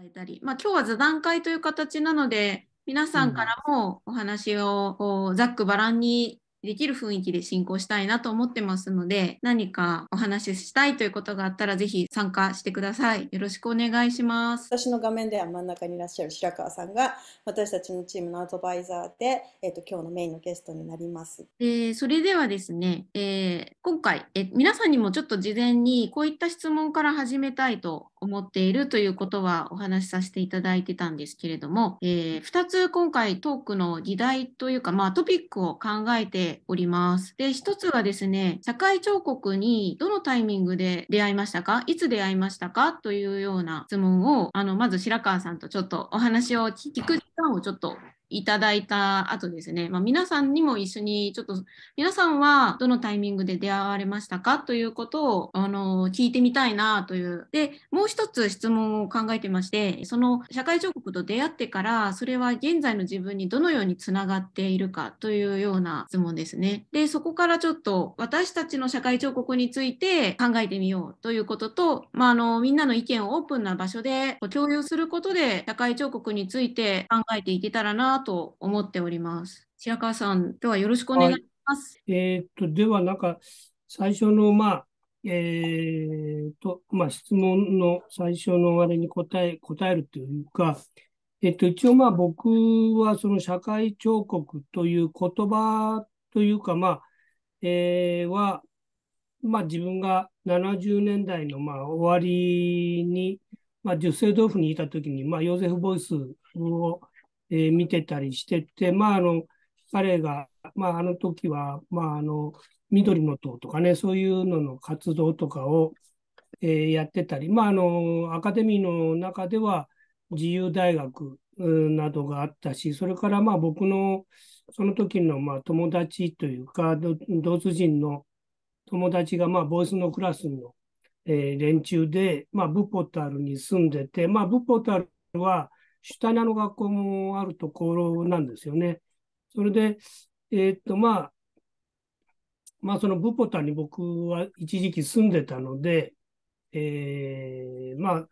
だいたり、まあ、今日は座談会という形なので皆さんからもお話をざっくばらんにできる雰囲気で進行したいなと思ってますので、何かお話ししたいということがあったら、ぜひ参加してください。よろしくお願いします。私の画面では真ん中にいらっしゃる白川さんが、私たちのチームのアドバイザーで、えっ、ー、と、今日のメインのゲストになります。えー、それではですね、えー、今回、えー、皆さんにもちょっと事前に、こういった質問から始めたいと思っているということはお話しさせていただいてたんですけれども、えー、2つ今回トークの議題というか、まあ、トピックを考えてております。で、一つはですね、社会彫刻にどのタイミングで出会いましたかいつ出会いましたかというような質問を、あの、まず白川さんとちょっとお話を聞く時間をちょっといただいた後ですね、まあ、皆さんにも一緒にちょっと皆さんはどのタイミングで出会われましたかということをあの聞いてみたいなというでもう一つ質問を考えてましてその社会彫刻と出会ってからそれは現在の自分にどのようにつながっているかというような質問ですねでそこからちょっと私たちの社会彫刻について考えてみようということと、まあ、あのみんなの意見をオープンな場所で共有することで社会彫刻について考えていけたらなと思っております。白川さん、今日はよろしくお願いします。はい、えー、っと、ではなんか、最初の、まあ、えー、っと、まあ、質問の最初のあれに答え、答えるというか、えっと、一応まあ僕はその社会彫刻という言葉というか、まあ、えー、は、まあ自分が70年代のまあ終わりに、まあ、女性豆腐にいた時に、まあ、ヨーゼフ・ボイスをえー、見てたりしてて、まあ、あの、彼が、まあ、あの時は、まあ、あの、緑の党とかね、そういうのの活動とかを、えー、やってたり、まあ、あの、アカデミーの中では、自由大学などがあったし、それからまあ僕のその時のまあ友達というか、同通人の友達がまあボイスのクラスの、えー、連中で、まあ、ブポタルに住んでて、まあ、ブポタルは主体なの学校もあるところなんですよね。それで、えー、っと、まあ、まあ、そのブポタに僕は一時期住んでたので、えー、まあ、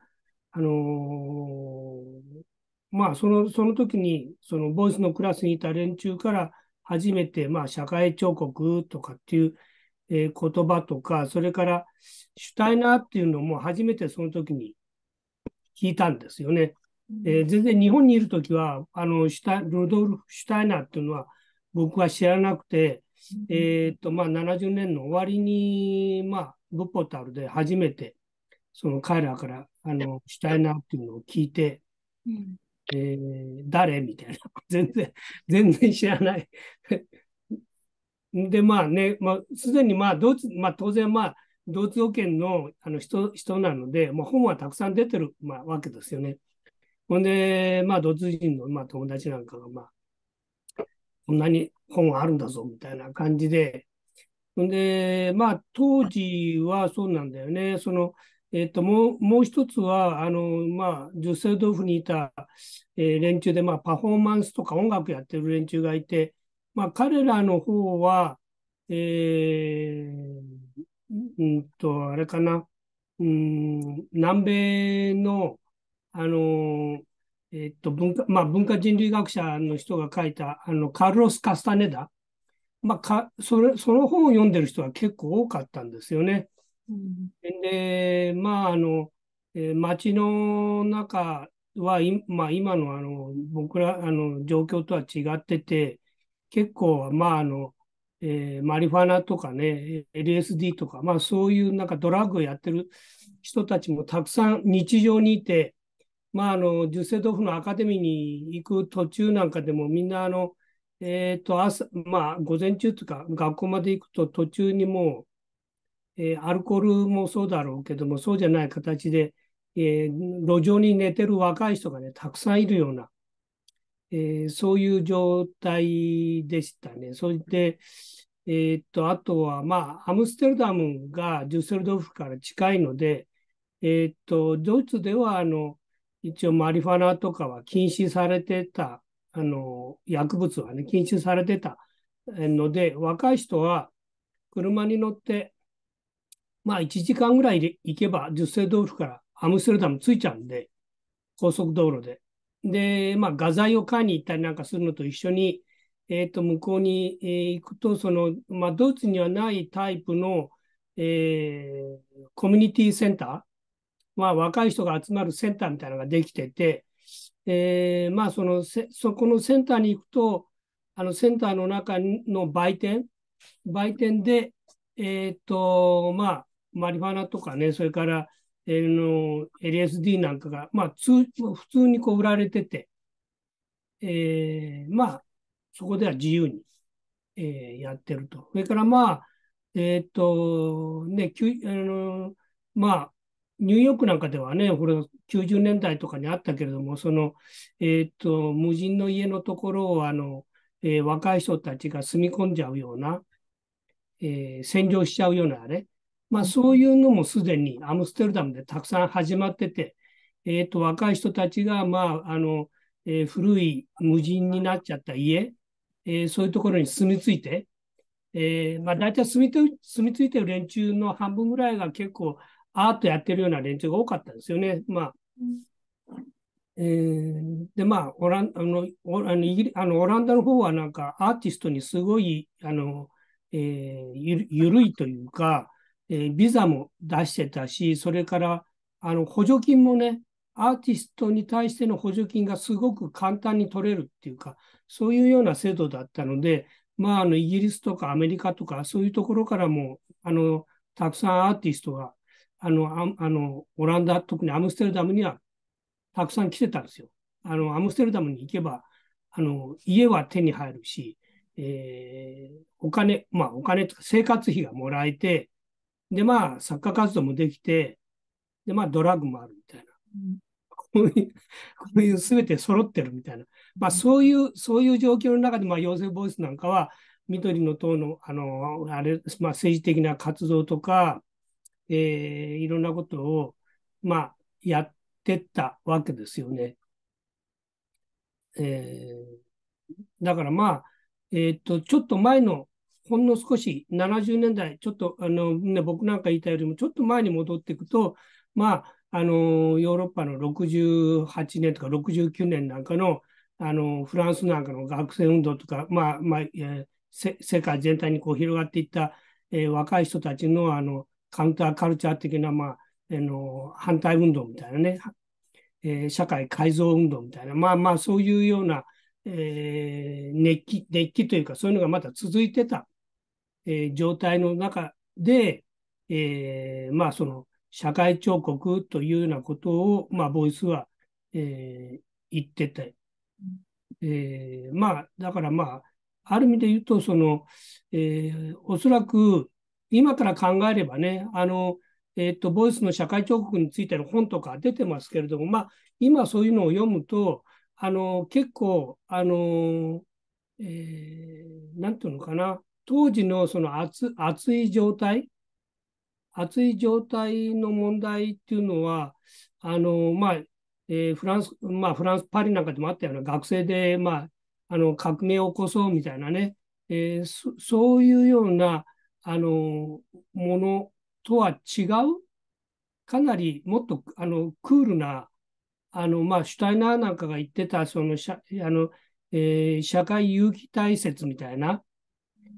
あのー、まあ、その、その時に、その、ボイスのクラスにいた連中から、初めて、まあ、社会彫刻とかっていう、えー、言葉とか、それから、シュタイナーっていうのも初めてその時に聞いたんですよね。えー、全然日本にいるときは、あの、シュルドルフ・シュタイナーっていうのは僕は知らなくて、えっ、ー、と、まあ、70年の終わりに、まあ、ブポタルで初めて、その彼らから、あの、シュタイナーっていうのを聞いて、うん、えー、誰みたいな。全然、全然知らない で、まあね、まあ、すでにまあ、ドイツ、まあ、当然まあ、同通保険のあの人人なので、まあ、本はたくさん出てる、まあ、わけですよね。ほんで、まあ、ドイツ人の、まあ、友達なんかが、まあ、こんなに本があるんだぞ、みたいな感じで、ほんで、まあ、当時はそうなんだよね。その、えっ、ー、と、もう、もう一つは、あの、まあ、女性同腐にいた、えー、連中で、まあ、パフォーマンスとか音楽やってる連中がいて、まあ、彼らの方は、えー、うんと、あれかな、うん、南米の、あの、えっと、文化、まあ、文化人類学者の人が書いた、あの、カルロス・カスタネダ。まあ、か、それ、その本を読んでる人は結構多かったんですよね。うん、で、まあ、あの、えー、街の中は、まあ、今の、あの、僕ら、あの、状況とは違ってて、結構、まあ、あの、えー、マリファナとかね、LSD とか、まあ、そういうなんかドラッグをやってる人たちもたくさん日常にいて、まあ、あの、十世豆腐のアカデミーに行く途中なんかでも、みんな、あの、えっ、ー、と、朝、まあ、午前中とか、学校まで行くと途中にもう、えー、アルコールもそうだろうけども、そうじゃない形で、えー、路上に寝てる若い人がね、たくさんいるような、えー、そういう状態でしたね。それで、えっと、あとは、まあ、アムステルダムがジュッセルドルフから近いので、えっと、ドイツでは、あの、一応マリファナとかは禁止されてた、あの、薬物はね、禁止されてたので、若い人は車に乗って、まあ1時間ぐらい行けば、10世道府からアムステルダム着いちゃうんで、高速道路で。で、まあ画材を買いに行ったりなんかするのと一緒に、えっ、ー、と、向こうに、え行くと、その、まあドイツにはないタイプの、えー、コミュニティセンター、まあ、若い人が集まるセンターみたいなのができてて、えー、まあ、そのせ、そこのセンターに行くと、あのセンターの中の売店、売店で、えっ、ー、と、まあ、マリファナとかね、それから、えー、の LSD なんかが、まあ、通普通にこう売られてて、えー、まあ、そこでは自由に、えー、やってると。それからまあ、えっ、ー、と、ね、きゅあのまあ、ニューヨークなんかではね、これ90年代とかにあったけれども、その、えっ、ー、と、無人の家のところを、あの、えー、若い人たちが住み込んじゃうような、えー、占領しちゃうようなあれ、まあ、そういうのもすでにアムステルダムでたくさん始まってて、えっ、ー、と、若い人たちが、まあ、あの、え古い無人になっちゃった家、えそういうところに住み着いて、えまあ、大体住み着いてる連中の半分ぐらいが結構アートやってるような連中が多かったんですよね。まあ、えー、で、まあ、オランあのオランあのオランダの方はなんかアーティストにすごい、あの、えー、ゆるいというか、えー、ビザも出してたし、それからあの補助金もね、アーティストに対しての補助金がすごく簡単に取れるっていうか、そういうような制度だったので、まあ、あのイギリスとかアメリカとか、そういうところからも、あのたくさんアーティストがあの、あのオランダ、特にアムステルダムにはたくさん来てたんですよ。あの、アムステルダムに行けば、あの、家は手に入るし、えー、お金、まあお金とか生活費がもらえて、でまあ作家活動もできて、でまあドラッグもあるみたいな。こういう、こういう全て揃ってるみたいな。まあそういう、そういう状況の中で、まあ妖精ボイスなんかは、緑の党の、あの、あれ、まあ政治的な活動とか、えー、いろんなことを、まあ、やってったわけですよね。えー、だからまあ、えっ、ー、と、ちょっと前の、ほんの少し、70年代、ちょっと、あの、ね、僕なんか言ったよりも、ちょっと前に戻っていくと、まあ、あの、ヨーロッパの68年とか69年なんかの、あの、フランスなんかの学生運動とか、まあ、まあ、えー、世界全体にこう広がっていった、えー、若い人たちの、あの、カウンターカルチャー的な、まあ、あの反対運動みたいなね、えー、社会改造運動みたいな、まあまあそういうような、えー、熱気、熱気というかそういうのがまだ続いてた、えー、状態の中で、えー、まあその社会彫刻というようなことを、まあボイスは、えー、言ってて、えー、まあだからまあある意味で言うとその、えー、おそらく今から考えればね、あの、えっ、ー、と、ボイスの社会彫刻についての本とか出てますけれども、まあ、今そういうのを読むと、あの、結構、あの、えー、なんていうのかな、当時のその熱熱い状態、熱い状態の問題っていうのは、あの、まあ、えー、フランス、まあ、フランス、パリなんかでもあったような学生で、まあ、あの、革命を起こそうみたいなね、えー、そういうような、あのものとは違うかなりもっとあのクールなあの、まあ、シュタイナーなんかが言ってたその社あの、えー、社会有機体説みたいな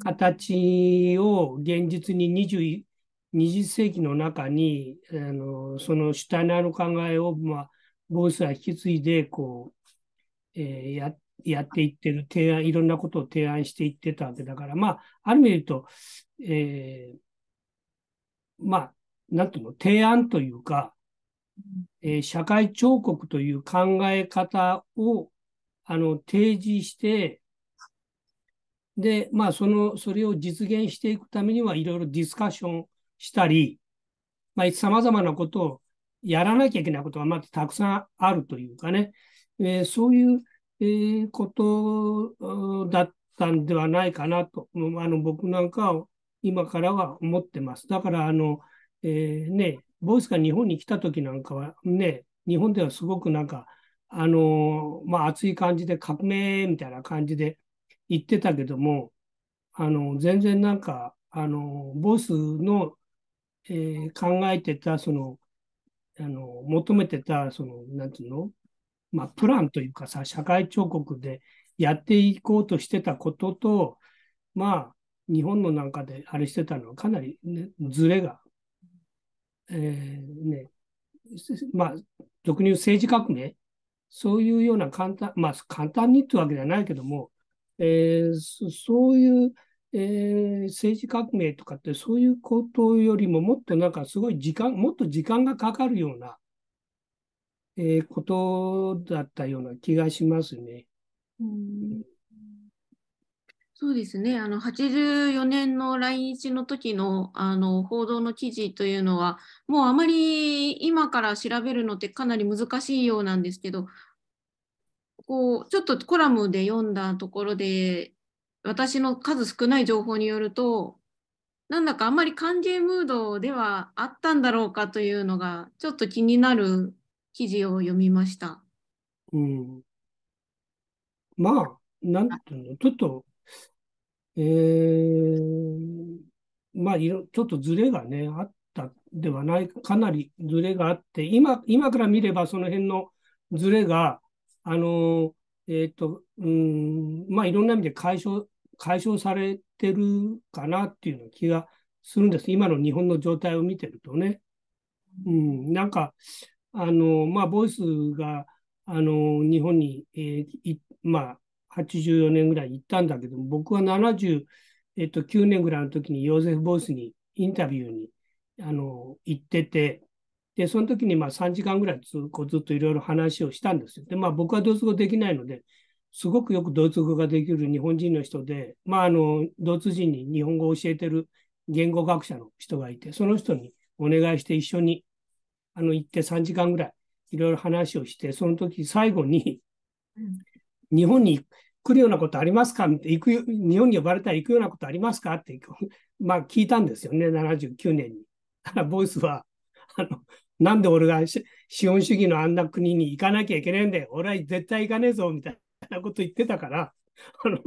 形を現実に20世紀の中にあのそのシュタイナーの考えを、まあ、ボイスは引き継いでこう、えー、ややっていってる提案、いろんなことを提案していってたわけだから、まあ、ある意味で言うと、えー、まあ、なんていうの、提案というか、えー、社会彫刻という考え方を、あの、提示して、で、まあ、その、それを実現していくためには、いろいろディスカッションしたり、まあ、様々なことをやらなきゃいけないことがまたたくさんあるというかね、えー、そういうえー、ことだったんではないかなと、あの僕なんかは今からは思ってます。だから、あの、えー、ね、ボイスが日本に来た時なんかはね、日本ではすごくなんか、あの、まあ、熱い感じで革命みたいな感じで言ってたけども、あの、全然なんか、あの、ボイスの、えー、考えてた、その、あの、求めてた、その、なんていうの、まあ、プランというかさ、社会彫刻でやっていこうとしてたことと、まあ、日本のなんかであれしてたのはかなり、ね、ずれが、えー、ね、まあ、俗に言う政治革命、そういうような簡単、まあ、簡単にってわけじゃないけども、えー、そういう、えー、政治革命とかってそういうことよりももっとなんかすごい時間、もっと時間がかかるような、えー、ことだったような気がしますね。うんそうですねあの84年の来日の時のあの報道の記事というのはもうあまり今から調べるのってかなり難しいようなんですけどこうちょっとコラムで読んだところで私の数少ない情報によるとなんだかあんまり歓迎ムードではあったんだろうかというのがちょっと気になる記事を読みました。うん、まあ、なんていうの、ちょっと、えー、まあいろ、ちょっとずれがね、あったではないか、かなりずれがあって、今、今から見ればその辺のずれが、あの、えっ、ー、と、うん、まあ、いろんな意味で解消、解消されてるかなっていうような気がするんです。今の日本の状態を見てるとね。うん、なんか、あの、まあ、ボイスが、あの、日本に、えー、まあ、84年ぐらい行ったんだけども、僕は79、えっと、年ぐらいの時にヨーゼフ・ボイスにインタビューに、あの、行ってて、で、その時にまあ3時間ぐらいずこずっといろいろ話をしたんですよ。で、まあ僕はドイツ語できないので、すごくよくドイツ語ができる日本人の人で、まああの、ドイツ人に日本語を教えてる言語学者の人がいて、その人にお願いして一緒にあの行って3時間ぐらいいろいろ話をして、その時最後に、日本に来るようなことありますかって行く日本に呼ばれたら行くようなことありますかって、まあ、聞いたんですよね、79年に。ただ、ボイスは、あのなんで俺が資本主義のあんな国に行かなきゃいけないんだよ。俺は絶対行かねえぞ、みたいなこと言ってたから。あの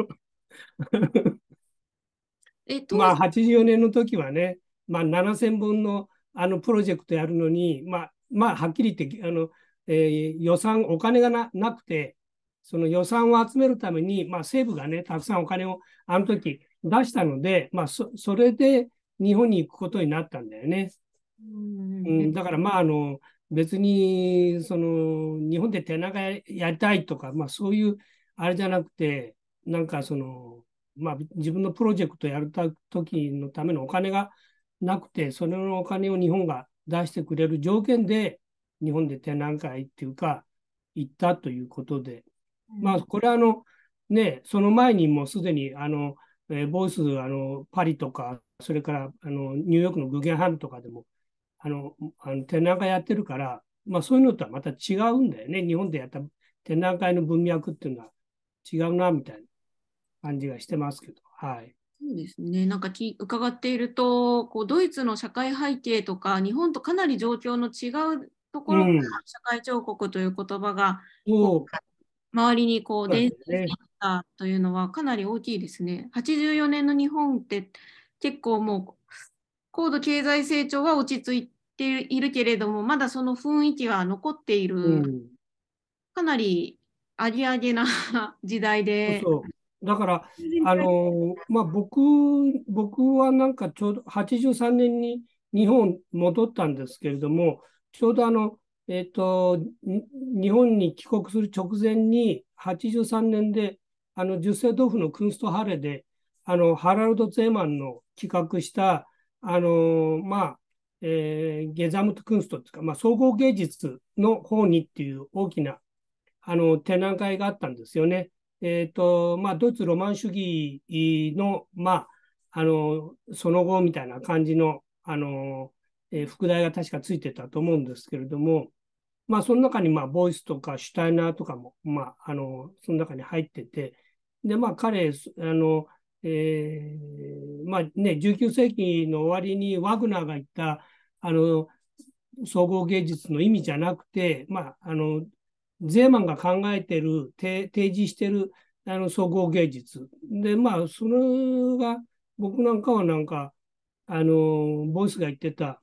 えっと、まあ、84年の時はね、まあ、7000本のあのプロジェクトやるのに、まあ、まあ、はっきり言ってあの、えー、予算、お金がななくて、その予算を集めるために、まあ、政府がね、たくさんお金をあの時出したので、まあそ、それで日本に行くことになったんだよね。うん、うん、だから、まあ、あの別にその日本で手長やりたいとか、まあ、そういうあれじゃなくて、なんかその、まあ、自分のプロジェクトやるときのためのお金がなくて、それのお金を日本が出してくれる条件で、日本で展覧会っていうか、行ったということで、まあ、これはあの、ね、その前にもうすでに、あの、えー、ボイス、あの、パリとか、それからあのニューヨークのグゲンハムとかでも、あの、あの展覧会やってるから、まあそういうのとはまた違うんだよね。日本でやった展覧会の文脈っていうのは違うな、みたいな感じがしてますけど、はい。そうですね、なんかき伺っているとこうドイツの社会背景とか日本とかなり状況の違うところから、社会彫刻という言葉が周りにこう伝染してきたというのはかなり大きいですね。84年の日本って結構もう高度経済成長は落ち着いているけれどもまだその雰囲気は残っている、うん、かなりありあげな 時代で。そうそうだから、あの、まあ、僕、僕はなんかちょうど83年に日本戻ったんですけれども、ちょうどあの、えっ、ー、と、日本に帰国する直前に、83年で、あの、十世豆腐のクンストハレで、あの、ハラルド・ツェーマンの企画した、あの、まあ、えー、ゲザムト・クンストっていうか、まあ、総合芸術の方にっていう大きな、あの、展覧会があったんですよね。えー、と、まあ、ドイツロマン主義の、まあ、あの、その後みたいな感じの、あの、えー、副題が確かついてたと思うんですけれども、まあ、その中に、まあ、ボイスとかシュタイナーとかも、まあ、あの、その中に入ってて、で、まあ、彼、あの、えー、まあね、19世紀の終わりにワグナーが言った、あの、総合芸術の意味じゃなくて、まあ、あの、ゼーマンが考えてる、提示してる、あの、総合芸術。で、まあ、それが、僕なんかはなんか、あの、ボイスが言ってた、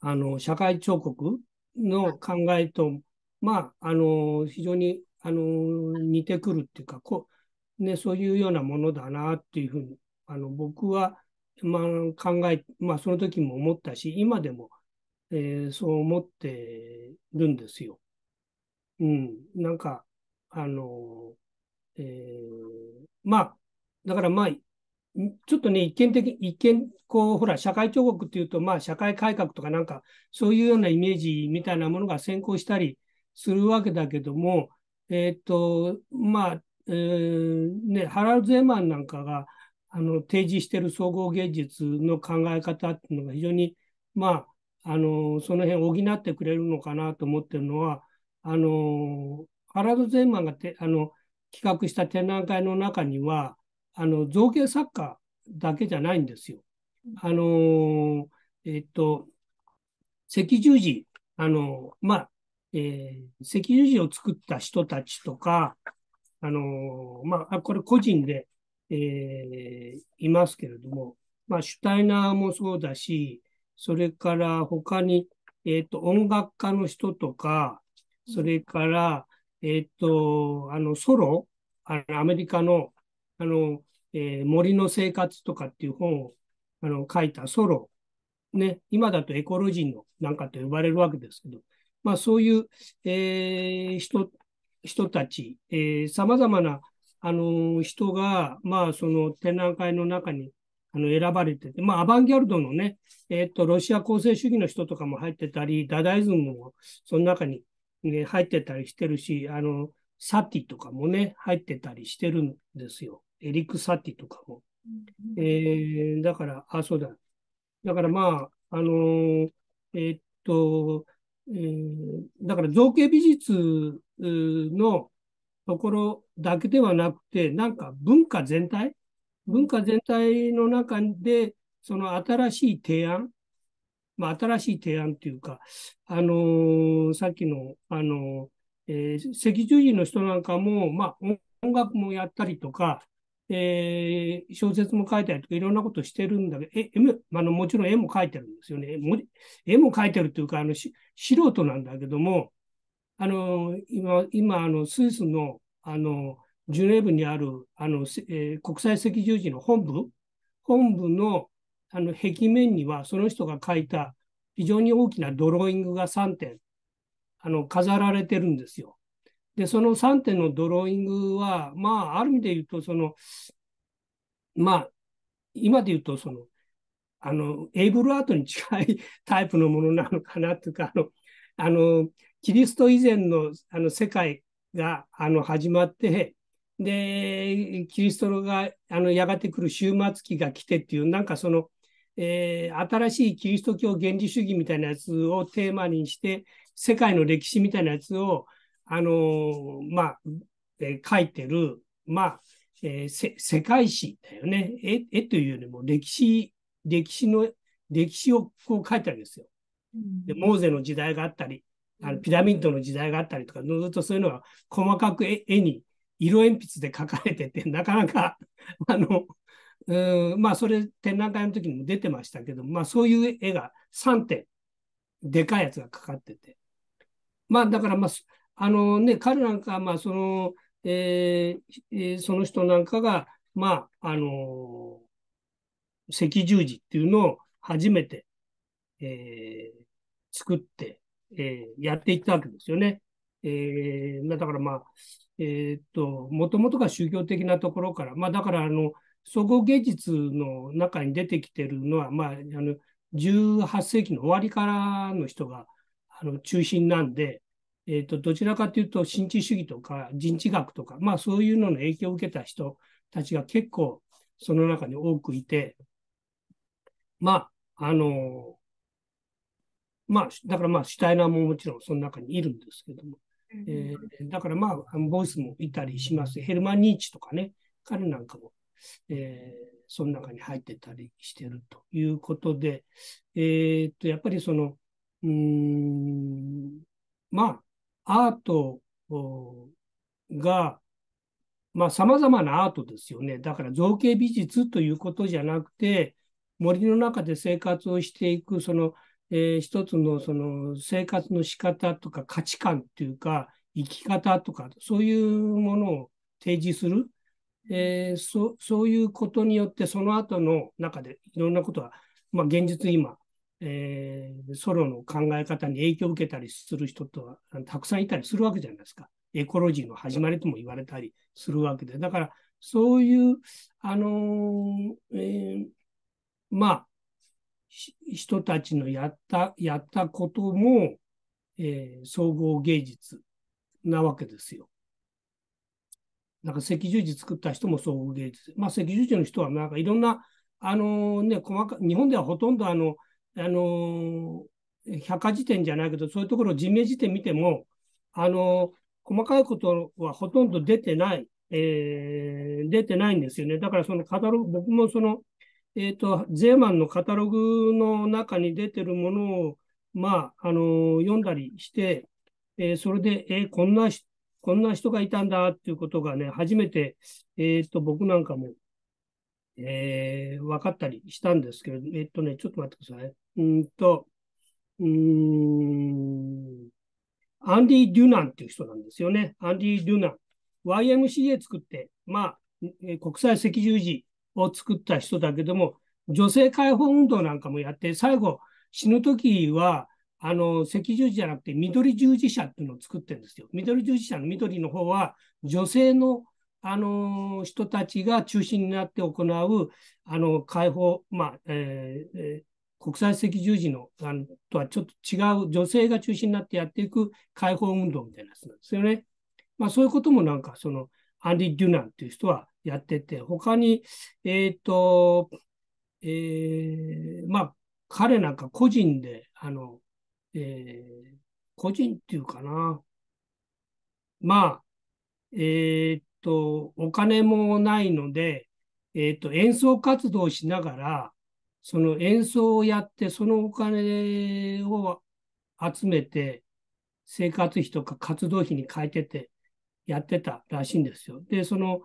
あの、社会彫刻の考えと、まあ、あの、非常に、あの、似てくるっていうか、こう、ね、そういうようなものだな、っていうふうに、あの、僕は、まあ、考え、まあ、その時も思ったし、今でも、えー、そう思ってるんですよ。うん、なんか、あの、えー、まあ、だからまあ、ちょっとね、一見的、一見、こう、ほら、社会彫刻っていうと、まあ、社会改革とかなんか、そういうようなイメージみたいなものが先行したりするわけだけども、えっ、ー、と、まあ、えー、ね、ハラルズ・エマンなんかが、あの、提示してる総合芸術の考え方っていうのが非常に、まあ、あの、その辺補ってくれるのかなと思ってるのは、あの、ハラード・ゼンマンがてあの企画した展覧会の中には、あの造形作家だけじゃないんですよ。あの、えっと、赤十字、あの、まあ、えー、赤十字を作った人たちとか、あの、まあ、これ個人で、えー、いますけれども、まあ、シュタイナーもそうだし、それから他に、えっ、ー、と、音楽家の人とか、それから、えっ、と、あの、ソロ、あのアメリカの、あの、えー、森の生活とかっていう本をあの書いたソロ、ね、今だとエコロジーのなんかと呼ばれるわけですけど、まあそういう、えー、人、人たち、さまざまな、あの人が、まあその展覧会の中にあの選ばれてて、まあ、アバンギャルドのね、えーと、ロシア構成主義の人とかも入ってたり、ダダイズムもその中に入ってたりしてるし、あの、サティとかもね、入ってたりしてるんですよ。エリック・サティとかも。うん、えー、だから、あ、そうだ。だからまあ、あのー、えー、っと、えー、だから造形美術のところだけではなくて、なんか文化全体、文化全体の中で、その新しい提案、まあ、新しい提案というか、あのー、さっきの、あのー、えー、赤十字の人なんかも、まあ、音楽もやったりとか、えー、小説も書いたりとか、いろんなことしてるんだけど、え、あの、もちろん絵も書いてるんですよね。絵も描いてるというか、あの、素人なんだけども、あの、今、今、あの、スイスの、あの、ジュネーブにある、あの、えー、国際赤十字の本部、本部の、あの壁面にはその人が描いた非常に大きなドローイングが3点あの飾られてるんですよ。で、その3点のドローイングは、まあ、ある意味で言うと、その、まあ、今で言うと、その、あの、エイブルアートに近いタイプのものなのかなというか、あの、あのキリスト以前のあの世界があの始まって、で、キリストがあのやがて来る終末期が来てっていう、なんかその、えー、新しいキリスト教原理主義みたいなやつをテーマにして、世界の歴史みたいなやつを、あのー、まあ、えー、書いてる、まあ、えー、世界史だよね。絵というよりも歴史、歴史の、歴史をこう書いてあるんですよ。で、モーゼの時代があったり、あのピラミッドの時代があったりとか、ずっとそういうのは細かく絵に色鉛筆で書かれてて、なかなか、あの、うんまあ、それ展覧会の時にも出てましたけど、まあ、そういう絵が3点、でかいやつがかかってて。まあ、だから、まあ、あのね、彼なんか、まあ、その、えー、その人なんかが、まあ、あのー、赤十字っていうのを初めて、えー、作って、えー、やっていったわけですよね。えー、だからまあ、えー、っと、もともとが宗教的なところから、まあだからあの、総合芸術の中に出てきてるのは、まあ、あの18世紀の終わりからの人があの中心なんで、えーと、どちらかというと新知主義とか人知学とか、まあ、そういうのの影響を受けた人たちが結構その中に多くいて、まあ、あの、まあ、だからまあ、シュタイナーももちろんその中にいるんですけども、えー、だからまあ、ボイスもいたりします。ヘルマン・ニーチとかね、彼なんかもえー、その中に入ってたりしてるということで、えー、っと、やっぱりその、うん、まあ、アートが、まあ、様々なアートですよね。だから造形美術ということじゃなくて、森の中で生活をしていく、その、えー、一つのその生活の仕方とか価値観っていうか、生き方とか、そういうものを提示するえー、そそういうことによって、その後の中でいろんなことが、まあ、現実今、えー、ソロの考え方に影響を受けたりする人とはたくさんいたりするわけじゃないですか。エコロジーの始まりとも言われたりするわけで。だから、そういう、あのー、えー、まあ、人たちのやった、やったことも、えー、総合芸術なわけですよ。なんか赤十字作った人も総合芸術。まあ、赤十字の人は、なんかいろんな、あのね、細か、日本ではほとんどあの、あの百科事典じゃないけど、そういうところ、人名辞典見ても、あの細かいことはほとんど出てない、えー、出てないんですよね。だからそのカタログ、僕もその、えっ、ー、と、ゼーマンのカタログの中に出てるものを、まあ、あの読んだりして、えー、それで、えー、こんなこんな人がいたんだっていうことがね、初めて、えっ、と、僕なんかも、えー、分かったりしたんですけれど、えっ、とね、ちょっと待ってください。うんと、うん、アンディ・デュナンっていう人なんですよね。アンディ・デュナン。YMCA 作って、まあ、国際赤十字を作った人だけども、女性解放運動なんかもやって、最後、死ぬ時は、あの、赤十字じゃなくて緑十字社っていうのを作ってるんですよ。緑十字社の緑の方は、女性の、あの、人たちが中心になって行う、あの、解放、まあ、えー、国際赤十字のあのとはちょっと違う、女性が中心になってやっていく解放運動みたいなやつなんですよね。まあ、そういうこともなんか、その、アンディ・デュナンっていう人はやってて、他に、えっ、ー、と、えー、まあ、彼なんか個人で、あの、えー、個人っていうかな。まあ、えー、っと、お金もないので、えー、っと、演奏活動をしながら、その演奏をやって、そのお金を集めて、生活費とか活動費に変えてて、やってたらしいんですよ。で、その、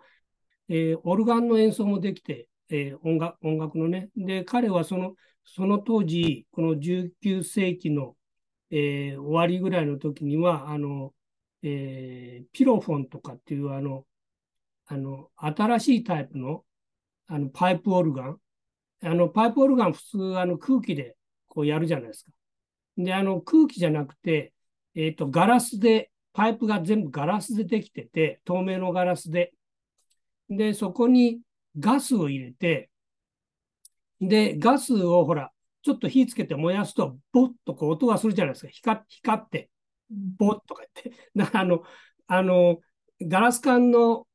えー、オルガンの演奏もできて、えー、音楽音楽のね。で、彼はその、その当時、この19世紀のえー、終わりぐらいの時には、あの、えー、ピロフォンとかっていうあの、あの、新しいタイプの、あの、パイプオルガン。あの、パイプオルガン普通、あの、空気でこうやるじゃないですか。で、あの、空気じゃなくて、えっ、ー、と、ガラスで、パイプが全部ガラスでできてて、透明のガラスで。で、そこにガスを入れて、で、ガスをほら、ちょっと火つけて燃やすと、ぼっとこう音がするじゃないですか。光光って、ぼっとか言って。だからあの、あの、ガラス管の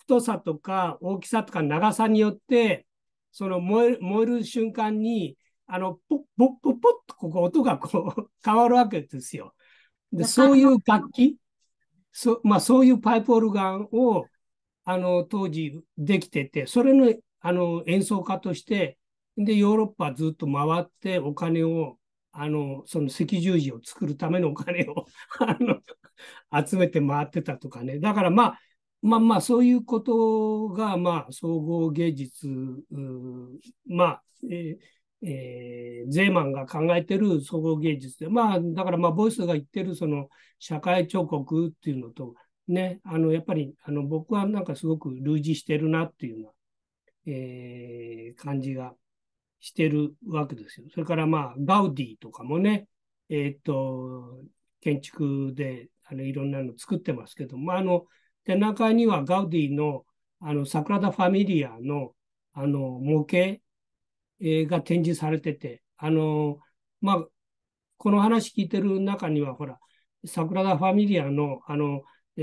太さとか大きさとか長さによって、その燃え燃える瞬間に、あの、ポッポッポッポッとここ音がこう 変わるわけですよ。で、そういう楽器、そまあ、そういうパイプオルガンを、あの、当時できてて、それの、あの、演奏家として、で、ヨーロッパずっと回ってお金を、あの、その赤十字を作るためのお金を あの、集めて回ってたとかね。だからまあ、まあまあ、そういうことが、まあ、総合芸術、まあ、えー、えー、ゼーマンが考えてる総合芸術で、まあ、だからまあ、ボイスが言ってる、その、社会彫刻っていうのと、ね、あの、やっぱり、あの、僕はなんかすごく類似してるなっていうような、えー、感じがしてるわけですよ。それからまあ、ガウディとかもね、えー、っと、建築であのいろんなの作ってますけど、まあ、あの、手中にはガウディのあのサクラダ・ファミリアのあの模型、が展示されてて、あの、まあ、この話聞いてる中には、ほら、サクラダ・ファミリアのあの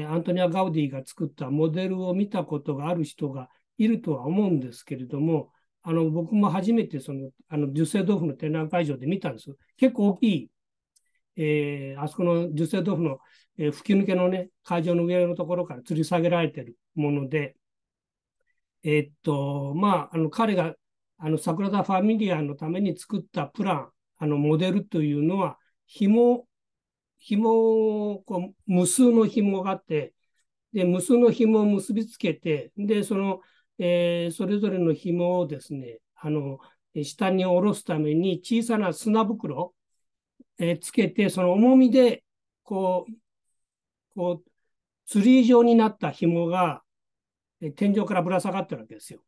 アントニア・ガウディが作ったモデルを見たことがある人がいるとは思うんですけれども、あの、僕も初めてその、あの、受精豆腐の展覧会場で見たんです結構大きい、えー、あそこの受精豆腐の、えー、吹き抜けのね、会場の上のところから吊り下げられてるもので、えー、っと、まあ、あの、彼が、あの、桜田ファミリアのために作ったプラン、あの、モデルというのは、紐、紐をこう、無数の紐があって、で、無数の紐を結びつけて、で、その、えー、それぞれの紐をですね、あの、下に下ろすために小さな砂袋、えー、つけて、その重みで、こう、こう、ツリー状になった紐が、え天井からぶら下がってるわけですよ。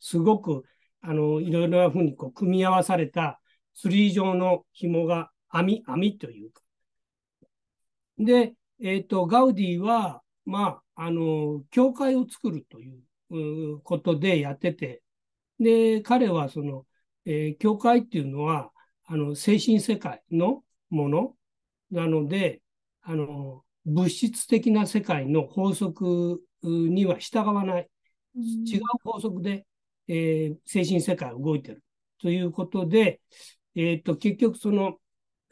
すごく、あの、いろいろなふうにこう組み合わされたツリー状の紐が網、網というか。で、えっ、ー、と、ガウディは、まあ、あの、教会を作るということでやってて、で、彼はその、えー、教会っていうのは、あの、精神世界のものなので、あの、物質的な世界の法則には従わない。違う法則で、えー、精神世界が動いてる。ということで、えっ、ー、と、結局その、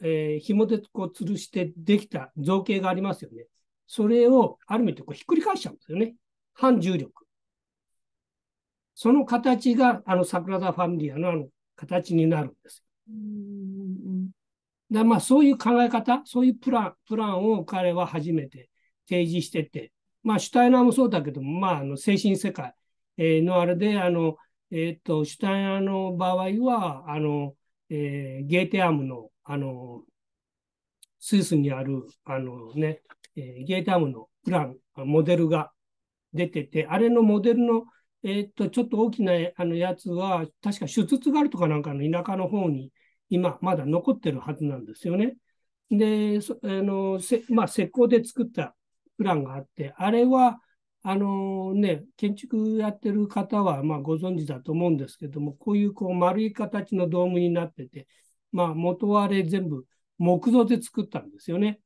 えー、紐でこう吊るしてできた造形がありますよね。それをある意味でこうひっくり返しちゃうんですよね。反重力。その形が、あの、桜田ファミリアのあの、形になるんです。でまあ、そういう考え方、そういうプラン、プランを彼は初めて提示してて、まあ、シュタイナーもそうだけども、まあ、あの、精神世界のあれで、あの、えっ、と、シュタイナーの場合は、あの、えー、ゲーテアムの、あの、スイスにある、あのね、えー、ゲーテアムのプラン、モデルが出てて、あれのモデルのえー、っと、ちょっと大きなあのやつは、確か手術があるとかなんかの田舎の方に、今、まだ残ってるはずなんですよね。で、あのせまあ、石膏で作ったプランがあって、あれは、あのね、建築やってる方は、まあ、ご存知だと思うんですけども、こういうこう丸い形のドームになってて、まあ、元はあれ全部木造で作ったんですよね。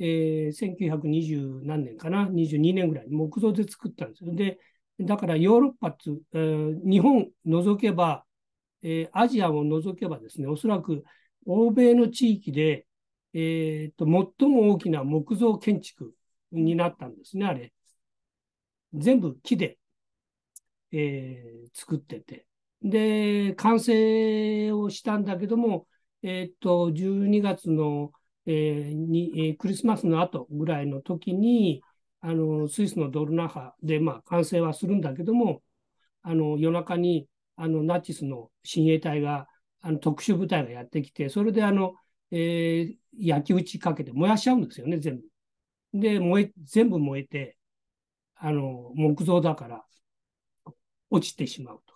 えー、1920何年かな、22年ぐらい木造で作ったんですよ。で、だからヨーロッパつ、えー、日本除けば、えー、アジアを除けばですね、おそらく欧米の地域で、えーと、最も大きな木造建築になったんですね、あれ。全部木で、えー、作ってて。で、完成をしたんだけども、えっ、ー、と、12月の、えー、に、えー、クリスマスの後ぐらいの時に、あのスイスのドルナハで、まあ、完成はするんだけども、あの夜中にあのナチスの親衛隊が、あの特殊部隊がやってきて、それであの、えー、焼き打ちかけて燃やしちゃうんですよね、全部。で、燃え全部燃えて、あの木造だから落ちてしまうと。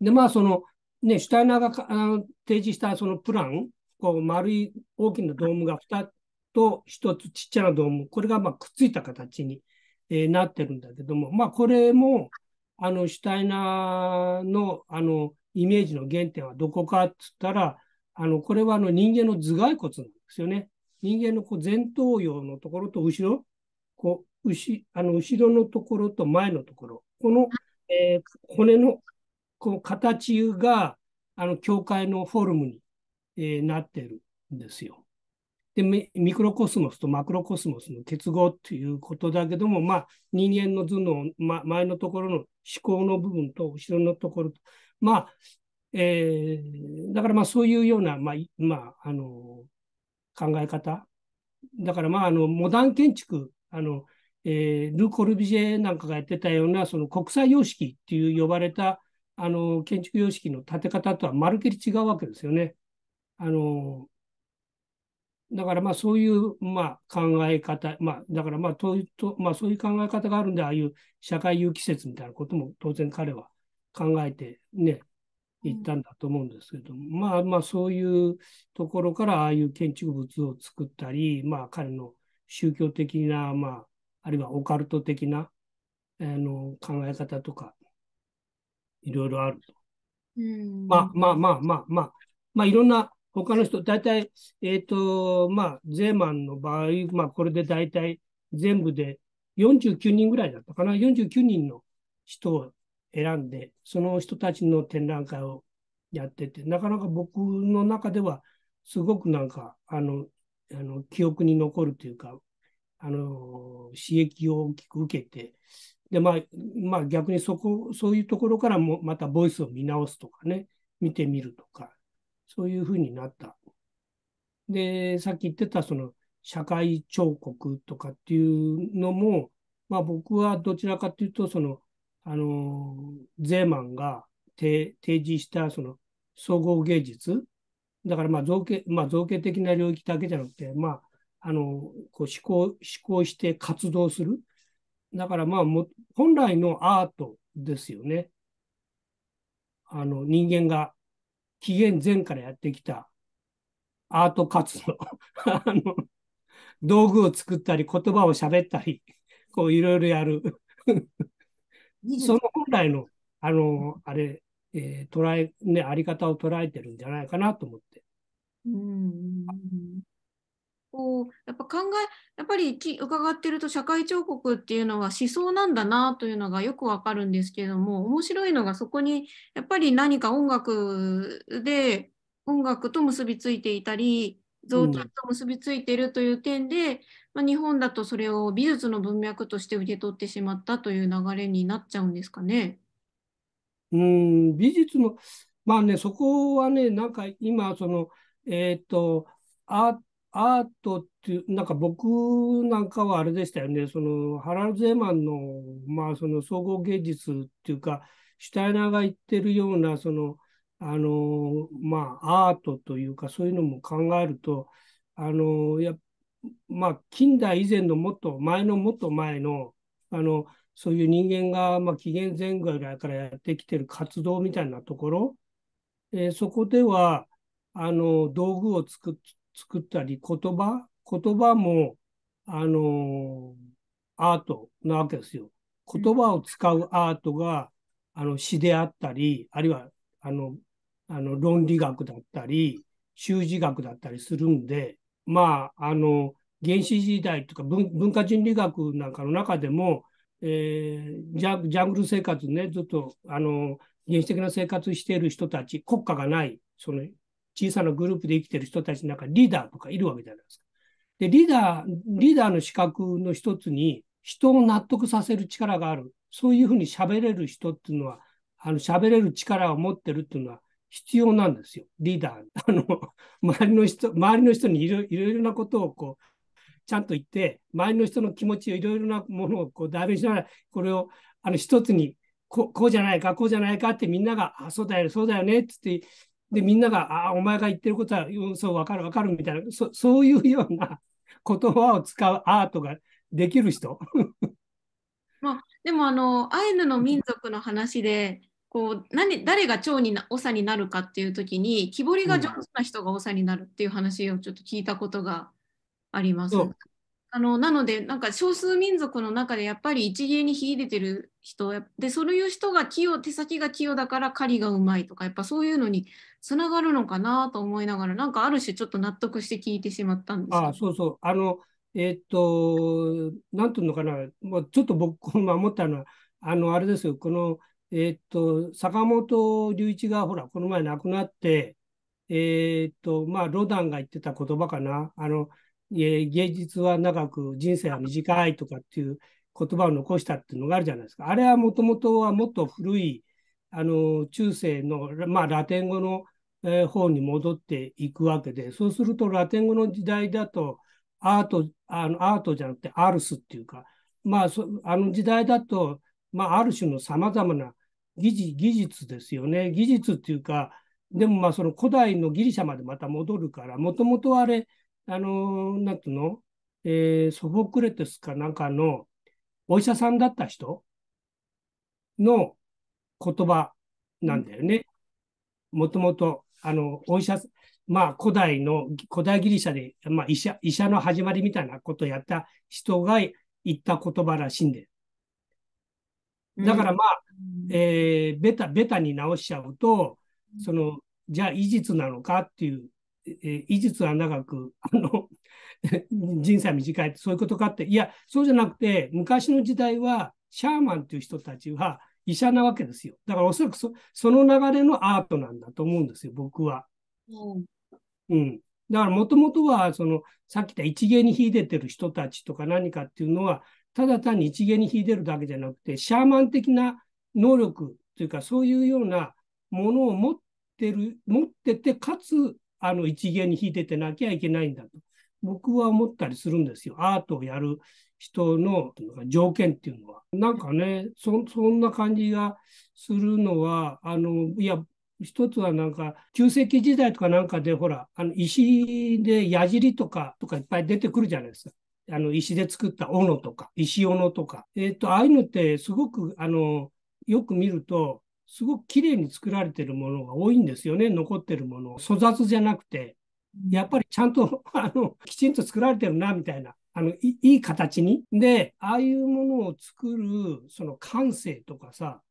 で、まあ、その、ね、シュタイナーがあの提示したそのプラン、こう丸い大きなドームが 2, と一つちっちゃなドーム、これがまくっついた形に、えなってるんだけども、まあ、これも、あの、シュタイナーの、あの、イメージの原点はどこかっつったら、あの、これはあの人間の頭蓋骨なんですよね。人間のこう前頭葉のところと後ろ、こう、後あの後ろのところと前のところ、この、えー、骨のこう形が、あの、境界のフォルムに、えー、なってるんですよ。でミクロコスモスとマクロコスモスの結合ということだけども、まあ、人間の頭脳、ま、前のところの思考の部分と後ろのところと、まあえー、だからまあそういうような、まあまあ、あの考え方だからまああのモダン建築あの、えー、ル・コルビジェなんかがやってたようなその国際様式っていう呼ばれたあの建築様式の建て方とはまるっきり違うわけですよね。あのだからまあそういう、まあ、考え方、まあ、だからまあとと、まあ、そういう考え方があるんで、ああいう社会有機説みたいなことも当然彼は考えてね、言ったんだと思うんですけどうん、まあまあそういうところからああいう建築物を作ったり、まあ彼の宗教的な、まあ、あるいはオカルト的なあの考え方とか、いろいろあると。うん、まあまあまあまあまあ、まあいろんな他の人、大体、えっ、ー、と、まあ、ゼーマンの場合、まあ、これで大体全部で49人ぐらいだったかな、49人の人を選んで、その人たちの展覧会をやってて、なかなか僕の中では、すごくなんか、あの、あの記憶に残るというか、あの、刺激を大きく受けて、で、まあ、まあ、逆にそこ、そういうところからも、またボイスを見直すとかね、見てみるとか、そういうふうになった。で、さっき言ってたその社会彫刻とかっていうのも、まあ僕はどちらかというと、その、あの、ゼーマンが提示したその総合芸術、だからまあ造形、まあ造形的な領域だけじゃなくて、まあ、あの、こう思考、思考して活動する。だからまあも、本来のアートですよね。あの、人間が紀元前からやってきたアート活動 あの、道具を作ったり、言葉を喋ったり、こういろいろやるその本来の、あの、あれ、えー、捉え、ね、あり方を捉えてるんじゃないかなと思って。こうやっぱ考えやっぱり伺ってると社会彫刻っていうのは思想なんだなというのがよくわかるんですけれども面白いのがそこにやっぱり何か音楽で音楽と結びついていたり造形と結びついているという点で、うん、まあ、日本だとそれを美術の文脈として受け取ってしまったという流れになっちゃうんですかね。うん美術のまあねそこはねなんか今そのえっ、ー、とアーアートっていう、なんか僕なんかはあれでしたよね、そのハラルゼーマンの,、まあその総合芸術っていうか、シュタイナーが言ってるような、その、あの、まあ、アートというか、そういうのも考えると、あの、やまあ、近代以前のもっと前のもっと前の、あの、そういう人間が、まあ、紀元前ぐらいからやってきてる活動みたいなところ、えー、そこでは、あの、道具を作っ作ったり、言葉、言葉も、あの、アートなわけですよ。言葉を使うアートが、あの、詩であったり、あるいは、あの、あの論理学だったり、習字学だったりするんで、まあ、あの、原始時代とか文化人類学なんかの中でも、えー、ジャジャングル生活ね、ずっとあの原始的な生活している人たち、国家がない、その小さなグループで生きてる人たちの中、リーダーとかいるわけじゃないですか。で、リーダー、リーダーの資格の一つに、人を納得させる力がある。そういうふうに喋れる人っていうのは、あの、喋れる力を持ってるっていうのは必要なんですよ。リーダー。あの、周りの人、周りの人にいろいろなことをこう、ちゃんと言って、周りの人の気持ちをいろいろなものをこう代弁しながら、これを、あの、一つにこ、こうじゃないか、こうじゃないかってみんなが、あ、そうだよね、そうだよねってってで、みんなが、ああ、お前が言ってることは、うそう、わかるわかるみたいな、そそういうような 言葉を使うアートができる人。まあ、でもあの、アイヌの民族の話で、こう何誰が長に長になるかっていう時に木彫りが上手な人が長になるっていう話をちょっと聞いたことがあります。うん、あのなのでなんか少数民族の中でやっぱり一芸に秀でてる人でそういう人が器用手先が器用だから狩りがうまいとかやっぱそういうのにつながるのかなと思いながらなんかある種ちょっと納得して聞いてしまったんですあそうそうあのえー、っと何ていうのかなもうちょっと僕今思ったのはあのあれですよこのえー、っと坂本龍一がほらこの前亡くなってえー、っとまあロダンが言ってた言葉かなあの芸術は長く人生は短いとかっていう言葉を残したっていうのがあるじゃないですか。あれはもともとはもっと古いあの中世の、まあ、ラテン語の、えー、方に戻っていくわけで、そうするとラテン語の時代だとアートあのアートじゃなくてアルスっていうか、まあ、そあの時代だと、まあ、ある種のさまざまな技術ですよね。技術っていうか、でもまあその古代のギリシャまでまた戻るから、もともとあれ、あの、なんてうの、えー、ソフォクレテスかなんかのお医者さんだった人の言葉なんだよね。もともと、あの、お医者、まあ、古代の、古代ギリシャで、まあ、医者、医者の始まりみたいなことをやった人が言った言葉らしいんで。だからまあ、えー、ベタ、ベタに直しちゃうと、その、じゃあ、医術なのかっていうえ医術は長く、あの 人生は短いってそういうことかって、いや、そうじゃなくて、昔の時代は、シャーマンという人たちは医者なわけですよ。だからおそらくその流れのアートなんだと思うんですよ、僕は。うん、うん、だからもともとは、その、さっき言った一芸に秀でてる人たちとか何かっていうのは、ただ単に一芸に秀でるだけじゃなくて、シャーマン的な能力というか、そういうようなものを持ってる、持ってて、かつ、あの一元に引いててなきゃいけないんだと、僕は思ったりするんですよ。アートをやる人の条件っていうのは。なんかね、そそんな感じがするのは、あの、いや、一つはなんか、旧石器時代とかなんかで、ほら、あの石で矢尻とか、とかいっぱい出てくるじゃないですか。あの石で作った斧とか、石斧とか。えっ、ー、と、ああいうのってすごく、あの、よく見ると、すごく綺麗に作られてるものが多いんですよね、残ってるもの。粗雑じゃなくて、やっぱりちゃんと、あの、きちんと作られてるな、みたいな。あのい、いい形に。で、ああいうものを作る、その感性とかさ、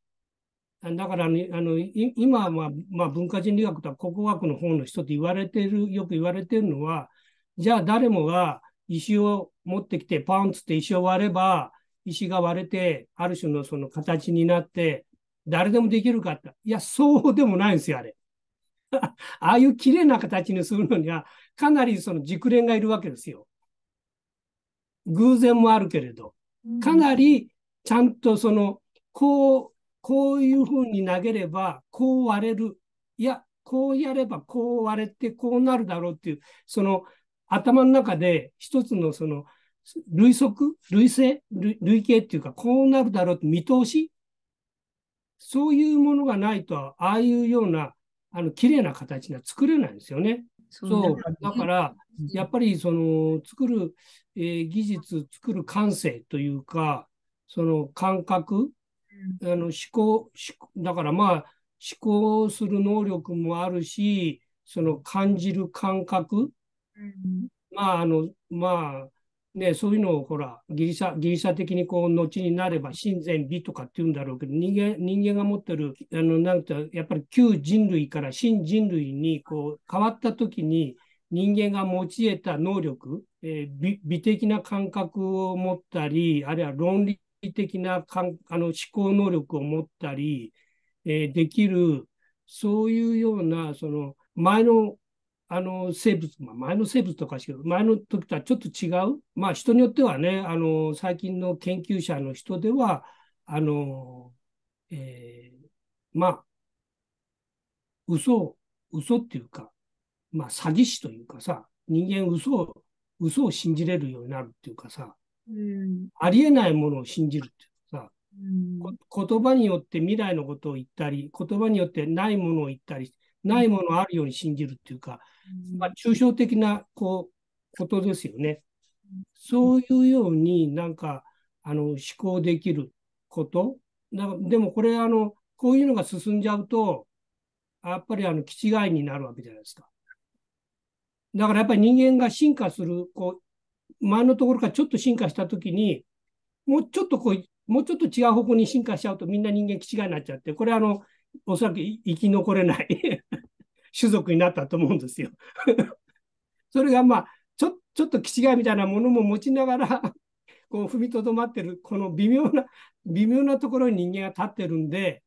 だから、ね、あの今は、まあ、まあ、文化人類学とか国語学の方の人って言われてる、よく言われてるのは、じゃあ誰もが石を持ってきて、パンつって石を割れば、石が割れて、ある種のその形になって、誰でもできるかって。いや、そうでもないんですよ、あれ。ああいう綺麗な形にするのには、かなりその熟練がいるわけですよ。偶然もあるけれど、かなりちゃんとその、こう、こういうふうに投げれば、こう割れる。いや、こうやればこう割れて、こうなるだろうっていう、その頭の中で一つのその、類則類性類型っていうか、こうなるだろうって見通しそういうものがないと、ああいうような、あの、綺麗な形が作れないんですよね。そう。だから、やっぱり、その、作る、えー、技術、作る感性というか、その感覚、あの、思考、だからまあ、思考する能力もあるし、その感じる感覚、まあ、あの、まあ、ね、そういうのをほら、ギリシャ、ギリシャ的にこう、後になれば、神前美とかって言うんだろうけど、人間、人間が持ってる、あの、なんて、やっぱり旧人類から新人類に、こう、変わった時に、人間が持ち得た能力、えー、美美的な感覚を持ったり、あるいは論理的なかんあの思考能力を持ったり、えー、できる、そういうような、その、前のあの生物、まあ、前の生物とかしすけど、前の時とはちょっと違う、まあ、人によってはね、あの最近の研究者の人では、あのえー、まあ、嘘嘘っていうか、まあ、詐欺師というかさ、人間嘘を、嘘を信じれるようになるっていうかさ、うん、ありえないものを信じるっていうかさ、うん、言葉によって未来のことを言ったり、言葉によってないものを言ったり、ないものあるように信じるっていうか、まあ、抽象的なこうことですよね。そういうようになんかあの思考できることでもこれあのこういうのが進んじゃうとやっぱりあの気違いになるわけじゃないですか。だからやっぱり人間が進化するこう前のところからちょっと進化した時にもうちょっとこうもうちょっと違う方向に進化しちゃうとみんな人間気違いになっちゃってこれあのおそらく生き残れない種族になったと思うんですよ。それがまあちょちょっと気違いみたいなものも持ちながらこう踏みとどまってるこの微妙な微妙なところに人間が立ってるんで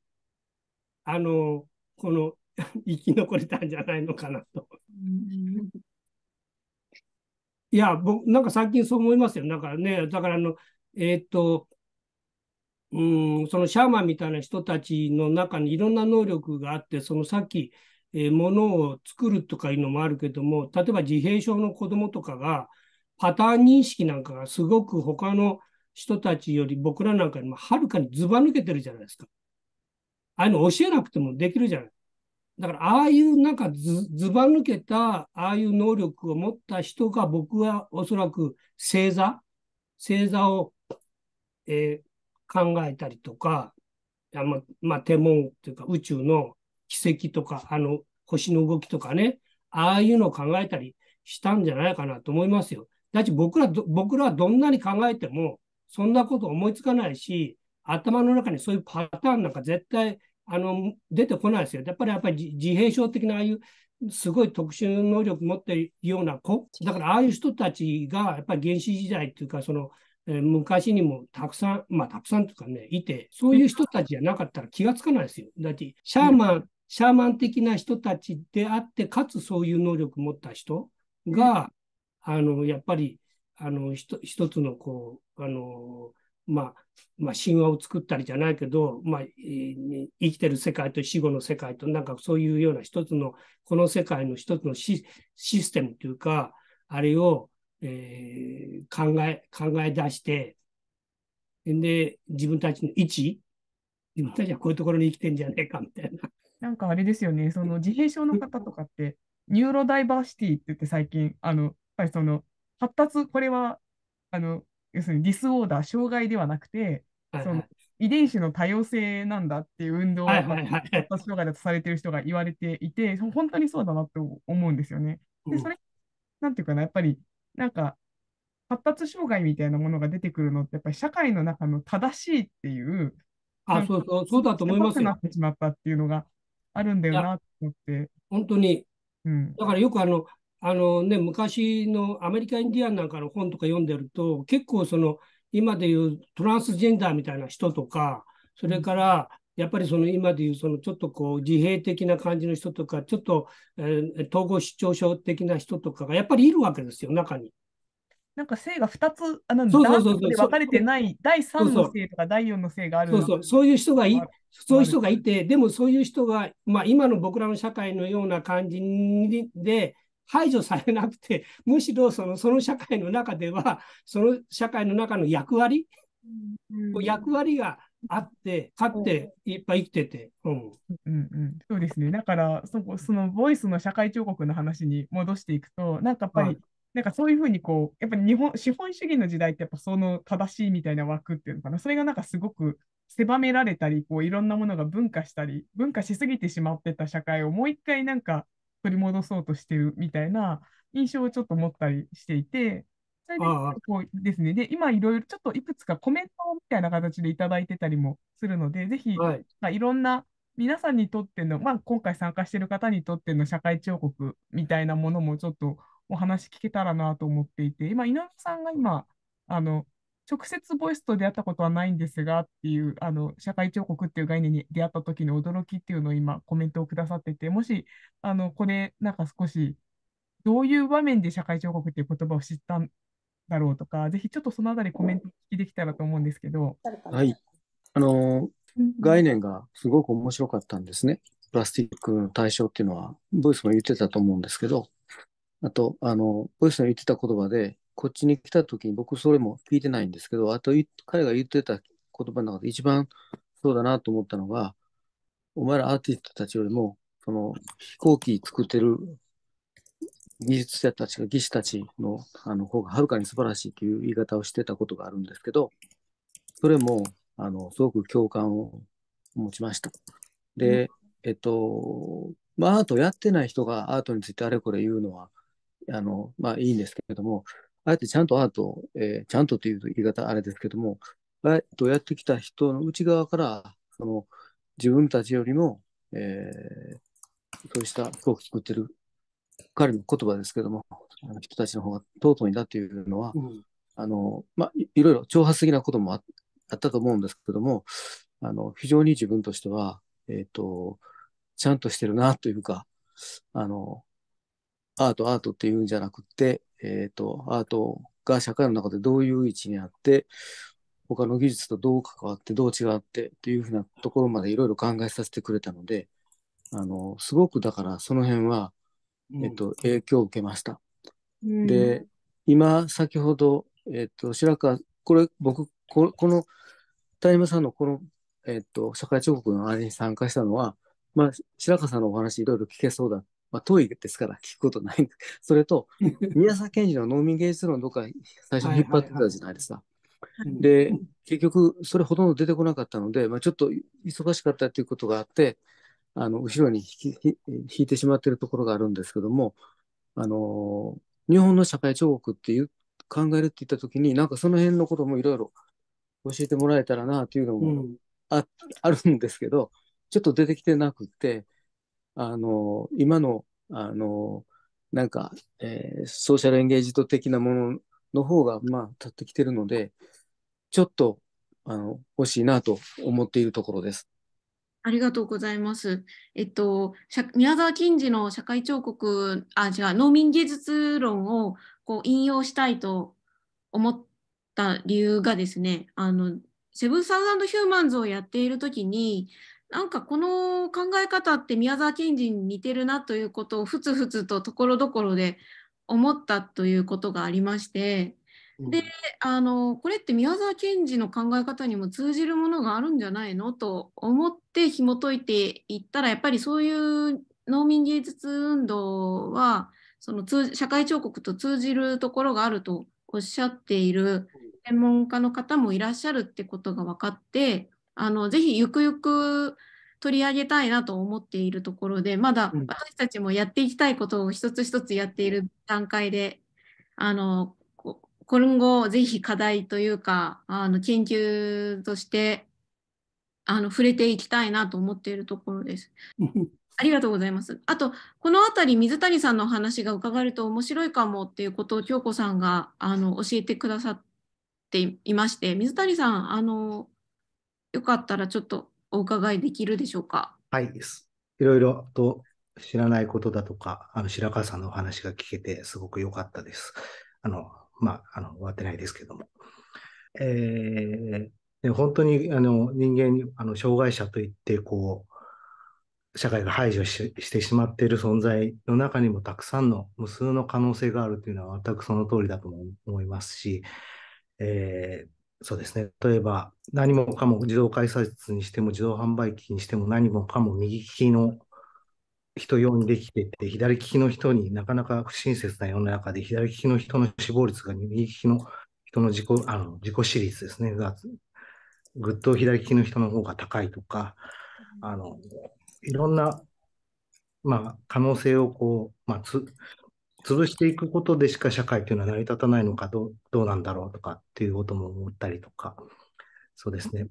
あのこの 生き残れたんじゃないのかなと。いや僕なんか最近そう思いますよだからねだからあのえー、っとうんそのシャーマンみたいな人たちの中にいろんな能力があってそのさっきえー、ものを作るとかいうのもあるけども、例えば自閉症の子供とかが、パターン認識なんかがすごく他の人たちより僕らなんかにもはるかにずば抜けてるじゃないですか。ああいうの教えなくてもできるじゃない。だからああいうなんかずば抜けた、ああいう能力を持った人が僕はおそらく星座、星座を、えー、考えたりとか、あままあ、天文というか宇宙の跡とか、あの、星の動きとかね、ああいうのを考えたりしたんじゃないかなと思いますよ。だって僕ら、僕らはどんなに考えても、そんなこと思いつかないし、頭の中にそういうパターンなんか絶対、あの、出てこないですよ。やっぱり、やっぱり自閉症的な、ああいう、すごい特殊能力持ってるような子。だから、ああいう人たちが、やっぱり原始時代っていうか、その、え昔にもたくさん、まあたくさんとかね、いて、そういう人たちじゃなかったら気がつかないですよ。だって、シャーマンシャーマン的な人たちであって、かつそういう能力を持った人が、うん、あの、やっぱり、あの、ひと一つの、こう、あの、まあ、まあ、神話を作ったりじゃないけど、まあ、生きてる世界と死後の世界と、なんかそういうような一つの、この世界の一つのシステムというか、あれを、えー、考え、考え出して、で、自分たちの位置、自分たちはこういうところに生きてんじゃねえかみたいななんかあれですよね、その自閉症の方とかって、ニューロダイバーシティって言って最近、あの、やっぱりその、発達、これは、あの、要するにディスオーダー、障害ではなくて、その遺伝子の多様性なんだっていう運動を、発達障害だとされてる人が言われていて、本当にそうだなと思うんですよね。で、それ、なんていうかな、やっぱり、なんか、発達障害みたいなものが出てくるのって、やっぱり社会の中の正しいっていう、あそうそうそうだと思いますよ。なってしまったっていうのがあるんだよなと思って。本当に。うん、だからよくあの、あのね、昔のアメリカ・インディアンなんかの本とか読んでると、結構その、今でいうトランスジェンダーみたいな人とか、それから、やっぱりその今でいうそのちょっとこう自閉的な感じの人とか、ちょっと、えー、統合失調症的な人とかがやっぱりいるわけですよ、中に。なんか性が2つ、あのそうそうそうそう分かれてない、第3の性とか第4の性があるそうそうそういう人がいそういう人がいて、でもそういう人が、まあ、今の僕らの社会のような感じで排除されなくて、むしろそのその社会の中では、その社会の中の役割、うん、役割があって、勝って、いっぱい生きてて。うん、そうですね。だから、そそのボイスの社会彫刻の話に戻していくと、なんかやっぱり。なんかそういうふうにこう、やっぱり日本、資本主義の時代ってやっぱその正しいみたいな枠っていうのかな、それがなんかすごく狭められたり、こういろんなものが分化したり、分化しすぎてしまってた社会をもう一回なんか取り戻そうとしてるみたいな印象をちょっと持ったりしていて、それでこうですね、で今いろいろちょっといくつかコメントみたいな形でいただいてたりもするので、ぜひ、はいまいろんな皆さんにとっての、まあ、今回参加してる方にとっての社会彫刻みたいなものもちょっとお話聞けたらなと思っていて、今、井上さんが今、あの直接ボイスと出会ったことはないんですがっていうあの社会彫刻っていう概念に出会った時の驚きっていうのを今コメントをくださっててもしあのこれなんか少しどういう場面で社会彫刻っていう言葉を知ったんだろうとかぜひちょっとそのあたりコメント聞きできたらと思うんですけど。はいあの概念がすごく面白かったんですね。プラスティックの対象っていうのは、ボイスも言ってたと思うんですけど、あと、あの、ボイスの言ってた言葉で、こっちに来た時に僕それも聞いてないんですけど、あと彼が言ってた言葉の中で一番そうだなと思ったのが、お前らアーティストたちよりも、その飛行機作ってる技術者たちが技師たちのあの方がはるかに素晴らしいという言い方をしてたことがあるんですけど、それもあのすごく共感を持ちました。で、うん、えっと、まあ、アートやってない人がアートについてあれこれ言うのはあの、まあ、いいんですけれども、あえてちゃんとアート、えー、ちゃんとという言い方あれですけども、あえてやってきた人の内側から、その自分たちよりも、えー、そうした服を作ってる彼の言葉ですけども、あの人たちの方が尊いんだというのは、うん、あのまあ、いろいろ挑発的なこともあったと思うんですけども、あの非常に自分としては、えーとちゃんとしてるなというか、あのアート、アートっていうんじゃなくて、えっ、ー、と、アートが社会の中でどういう位置にあって、他の技術とどう関わって、どう違ってっていうふうなところまでいろいろ考えさせてくれたので、あの、すごくだからその辺は、えっ、ー、と、影響を受けました。うん、で、今、先ほど、えっ、ー、と、白川、これ、僕、この、谷間さんのこの、えっ、と、社会彫刻のあれに参加したのは、まあ、白川さんのお話いろいろ聞けそうだっまあ、トイですから聞くことない それと、宮沢賢治の農民芸術論どっか最初引っ張ってたじゃないですか。で、結局、それほとんど出てこなかったので、まあ、ちょっと忙しかったということがあって、あの後ろに引いてしまっているところがあるんですけども、あの日本の社会彫刻っていう考えるって言った時になんかその辺のこともいろいろ教えてもらえたらなというのもあうん、あるんですけどちょっと出てきてなくてあの、今の、あの、なんか、えー、ソーシャルエンゲージド的なものの方が、まあ、立ってきてるので、ちょっと、あの、欲しいなと思っているところです。ありがとうございます。えっと、宮沢賢治の社会彫刻、あ、違う、農民芸術論をこう引用したいと思った理由がですね、あの、セブン・サウザンド・ヒューマンズをやっている時に、なんかこの考え方って宮沢賢治に似てるなということをふつふつとところどころで思ったということがありまして、であのこれって宮沢賢治の考え方にも通じるものがあるんじゃないのと思って紐解いていったらやっぱりそういう農民芸術運動はその通社会彫刻と通じるところがあるとおっしゃっている専門家の方もいらっしゃるってことが分かってあのぜひゆくゆく取り上げたいなと思っているところでまだ私たちもやっていきたいことを一つ一つやっている段階であの今後ぜひ課題というかあの研究としてあの触れていきたいなと思っているところです。ありがとうございます。あと、この辺り、水谷さんの話が伺えると面白いかもっていうことを京子さんがあの教えてくださっていまして、水谷さん、あのよかったらちょっとお伺いできるでしょうか。はいです。いろいろと知らないことだとか、あの白川さんのお話が聞けてすごく良かったです。あの、まあ、あの、終わってないですけども。えー、本当にあの人間あの障害者といってこう社会が排除してしまっている存在の中にもたくさんの無数の可能性があるというのは全くその通りだと思いますし、えー、そうですね。例えば、何もかも自動改札にしても自動販売機にしても何もかも右利きの人用にできてて、左利きの人になかなか不親切な世の中で、左利きの人の死亡率が右利きの人の自己あの自己死率ですね、がぐっと左利きの人の方が高いとか、あのいろんな、まあ、可能性をこう、まあ、つ潰していくことでしか社会というのは成り立たないのかどう、どうなんだろうとかっていうことも思ったりとか、そうですね。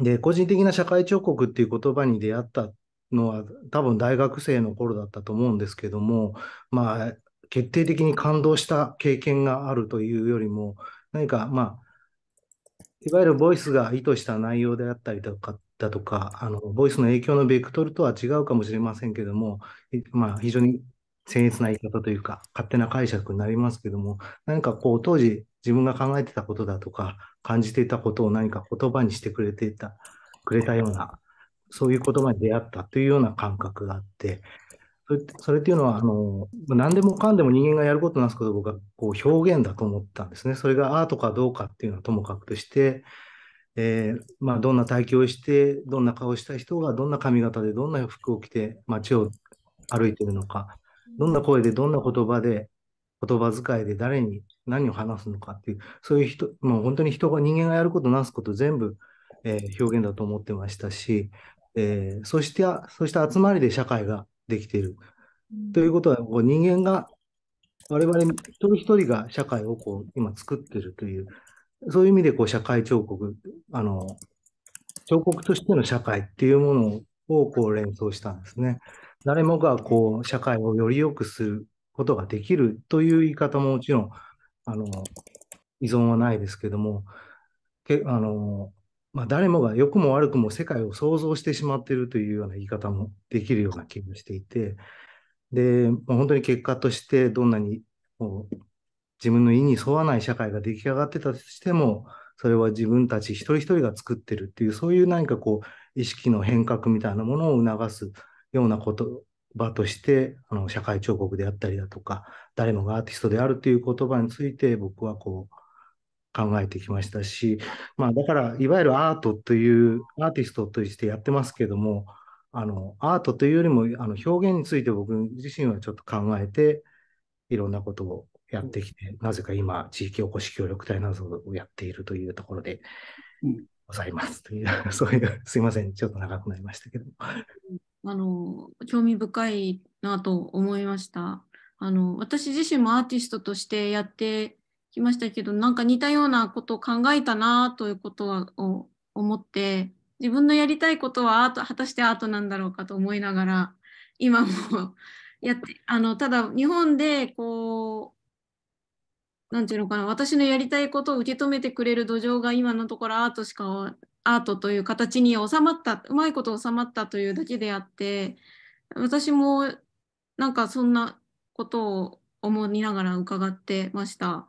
で、個人的な社会彫刻っていう言葉に出会ったのは、多分大学生の頃だったと思うんですけども、まあ、決定的に感動した経験があるというよりも、何か、まあ、いわゆるボイスが意図した内容であったりとか、だとか、あの、ボイスの影響のベクトルとは違うかもしれませんけども、まあ、非常に僭越な言い方というか、勝手な解釈になりますけども、何かこう、当時自分が考えてたことだとか、感じていたことを何か言葉にしてくれていた、くれたような、そういう言葉に出会ったというような感覚があって、それそれっていうのはあの、何でもかんでも人間がやることなんですけど、僕はこう表現だと思ったんですね。それがアートかどうかっていうのはともかくとして、えー、まあ、どんな体型をして、どんな顔をした人がどんな髪型でどんな服を着て街を歩いてるのか、どんな声で、どんな言葉で、言葉遣いで誰に何を話すのかっていう、そういう人、もう本当に人が、人間がやることなすこと全部、えー、表現だと思ってましたし、えー、そして、そして集まりで社会ができている。ということは、こう人間が、我々一人一人が社会をこう今作ってるという、そういう意味でこう社会彫刻、あの、彫刻としての社会っていうものをこう連想したんですね。誰もがこう社会をより良くすることができるという言い方ももちろんあの依存はないですけどもけあの、まあ、誰もが良くも悪くも世界を想像してしまっているというような言い方もできるような気がしていてで、まあ、本当に結果としてどんなに自分の意に沿わない社会が出来上がってたとしてもそれは自分たち一人一人が作ってるっていうそういう何かこう意識の変革みたいなものを促すような言葉として、あの社会彫刻であったりだとか、誰もがアーティストであるという言葉について僕はこう考えてきましたし、まあ、だからいわゆるアートというアーティストとしてやってますけども、あのアートというよりもあの表現について僕自身はちょっと考えていろんなことをやってきて、なぜか今、地域おこし協力隊などをやっているというところでございますという、そういう、すいません、ちょっと長くなりましたけど。あの興味深いなと思いました。あの私自身もアーティストとしてやってきましたけどなんか似たようなことを考えたなということはを思って自分のやりたいことはアート果たしてアートなんだろうかと思いながら今もやってあのただ日本でこう何て言うのかな私のやりたいことを受け止めてくれる土壌が今のところアートしかアートという形に収まったうまいこと収まったというだけであって私もなんかそんなことを思いながら伺ってました。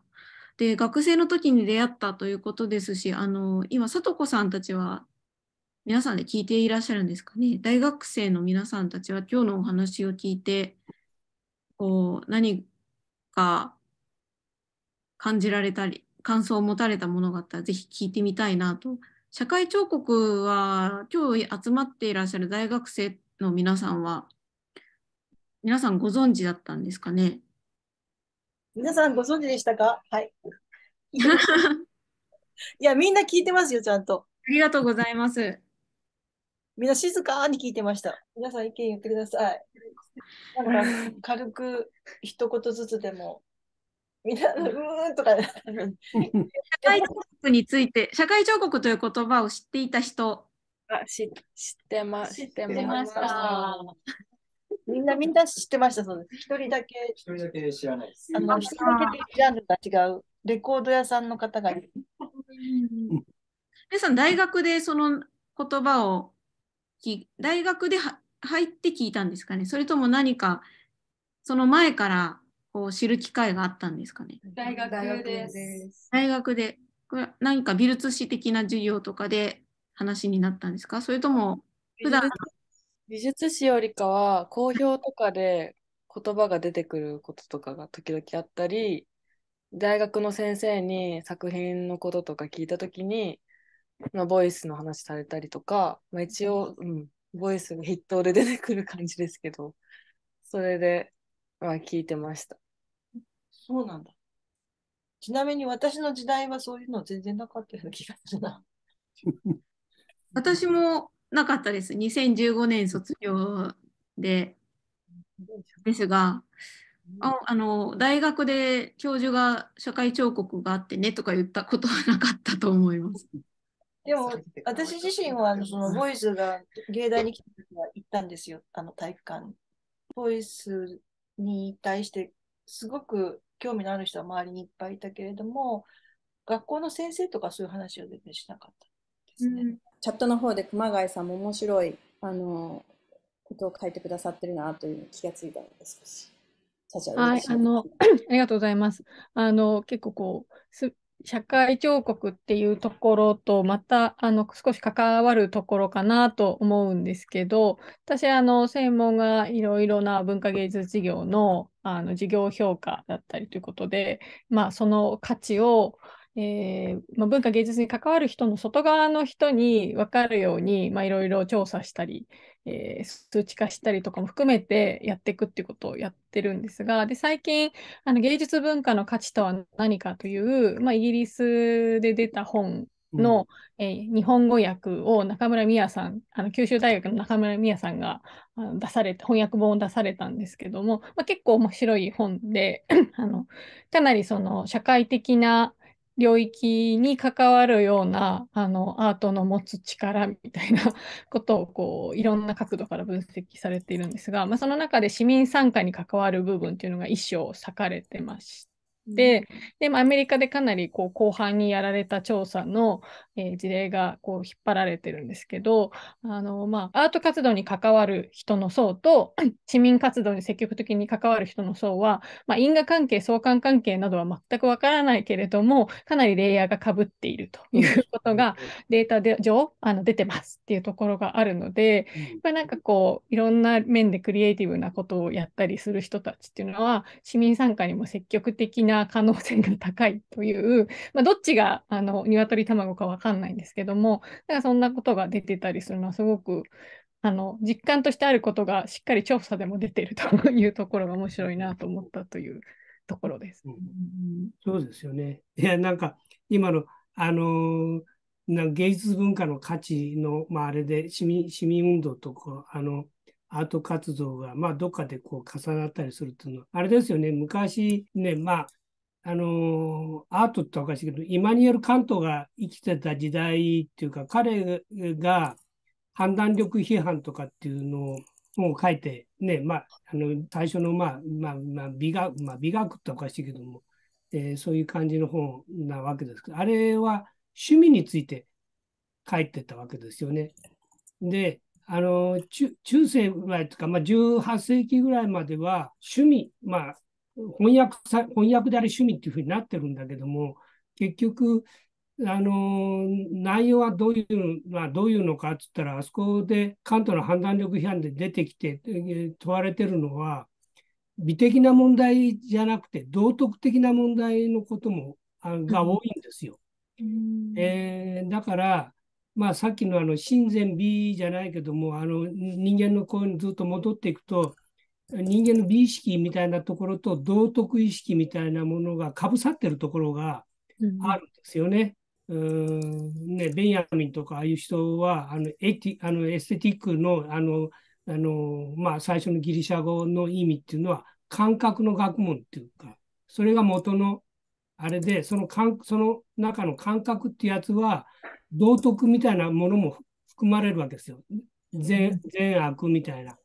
で学生の時に出会ったということですしあの今聡子さんたちは皆さんで聞いていらっしゃるんですかね大学生の皆さんたちは今日のお話を聞いてこう何か感じられたり感想を持たれたものがあったら是非聞いてみたいなと社会彫刻は今日集まっていらっしゃる大学生の皆さんは皆さんご存知だったんですかね皆さんご存知でしたかはい。いや、みんな聞いてますよ、ちゃんと。ありがとうございます。みんな静かに聞いてました。皆さん意見言ってください。なんか軽く一言ずつでもみんな、うーんとか。社会彫刻について、社会彫刻という言葉を知っていた人。あし知ってま知ってました。みんなみんな知ってました、そうです。一人だけ。一人だけ知らないです。あの、一人だけジャンルが違う、レコード屋さんの方がいる。皆さん、大学でその言葉をき、大学では入って聞いたんですかねそれとも何か、その前からこう知る機会があったんですかね大学です大学でこれ何か美術史的な授業とかで話になったんですかそれとも普段美術史よりかは公表とかで言葉が出てくることとかが時々あったり大学の先生に作品のこととか聞いた時に、まあ、ボイスの話されたりとか、まあ、一応、うん、ボイスが筆頭で出てくる感じですけどそれでは聞いてました。そうなんだ。ちなみに私の時代はそういうの全然なかったような気がするな。私もなかったです。2015年卒業で。ですが、ああの大学で教授が社会彫刻があってねとか言ったことはなかったと思います。でも私自身はそのボイスが芸大に来た時は行ったんですよ、あの体育館。ボイスに対してすごく興味のある人は周りにいっぱいいたけれども学校の先生とかそういう話を全然しなかったですね、うん、チャットの方で熊谷さんも面白いあのことを書いてくださってるなという気がついたのです。はい、あの ありがとうございます。あの結構こうす社会彫刻っていうところとまたあの少し関わるところかなと思うんですけど私あの専門がいろいろな文化芸術事業のあの事業評価だったりということで、まあ、その価値をえー、まあ、文化芸術に関わる人の外側の人に分かるようにいろいろ調査したり、えー、数値化したりとかも含めてやっていくっていうことをやってるんですがで最近あの芸術文化の価値とは何かという、まあ、イギリスで出た本の、うん、えー、日本語訳を中村美也さんあの九州大学の中村美也さんがあの出されて翻訳本を出されたんですけども、まあ、結構面白い本で あのかなりその社会的な領域に関わるようなあのアートの持つ力みたいな ことをこういろんな角度から分析されているんですが、まあ、その中で市民参加に関わる部分っていうのが一章割かれてまして。ででもアメリカでかなりこう後半にやられた調査のえー、事例がこう引っ張られてるんですけど、あのまあ、アート活動に関わる人の層と、市民活動に積極的に関わる人の層は、まあ、因果関係、相関関係などは全くわからないけれども、かなりレイヤーがかぶっているということが、データで上あの出てますっていうところがあるので、まっなんかこう、いろんな面でクリエイティブなことをやったりする人たちっていうのは、市民参加にも積極的な可能性が高いという、まあ、どっちがあの鶏卵か分からないかんないんですけども、だからそんなことが出てたりするのはすごくあの実感としてあることがしっかり調査でも出てるというところが面白いなと思ったというところです。うん、そうですよね。いやなんか今のあのー、芸術文化の価値の、まあ、あれで市民市民運動とかあのアート活動が、まあ、どっかでこう重なったりするっていうのは、あれですよね、昔ね、まあ、あのアートっておかしいけど、イマニュエル・カントが生きてた時代っていうか、彼が判断力批判とかっていうのを書いて、ね、まあ、あの最初の、まあ、まあ、まあ、美学、まあ、美学っておかしいけども、えー、そういう感じの本なわけですけど、あれは趣味について書いてたわけですよね。で、あの中世ぐらいとか、まあ、18世紀ぐらいまでは趣味、まあ、翻訳さ、翻訳であれ趣味っていうふうになってるんだけども、結局、あの、内容はどういう、まあ、どういうのかって言ったら、あそこで関東の判断力批判で出てきて、問われてるのは、美的な問題じゃなくて、道徳的な問題のことも、あが多いんですよ。うん、えー、だから、まあ、さっきのあの、親善美じゃないけども、あの、人間の声にずっと戻っていくと、人間の美意識みたいなところと道徳意識みたいなものがかぶさってるところがあるんですよね。うん、んねベンヤミンとかああいう人はあのエティあのエステティックのあのあの、まあ、最初のギリシャ語の意味っていうのは感覚の学問っていうかそれが元のあれでそのんその中の感覚ってやつは道徳みたいなものも含まれるわけですよ。善悪みたいな。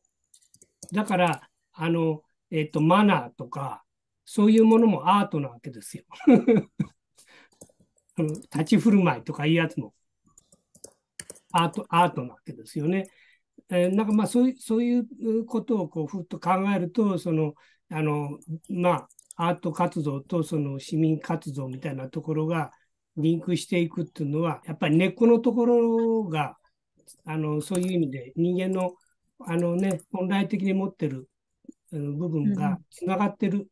だからあの、えっ、ー、と、マナーとか、そういうものもアートなわけですよ。立ち振る舞いとかいいやつもアート、アートなわけですよね。えー、なんかまあそういう、そういうことをこうふっと考えると、その、あの、まあ、アート活動とその市民活動みたいなところがリンクしていくっていうのは、やっぱり根っこのところが、あの、そういう意味で人間の、あのね、本来的に持ってる部分がつながってる。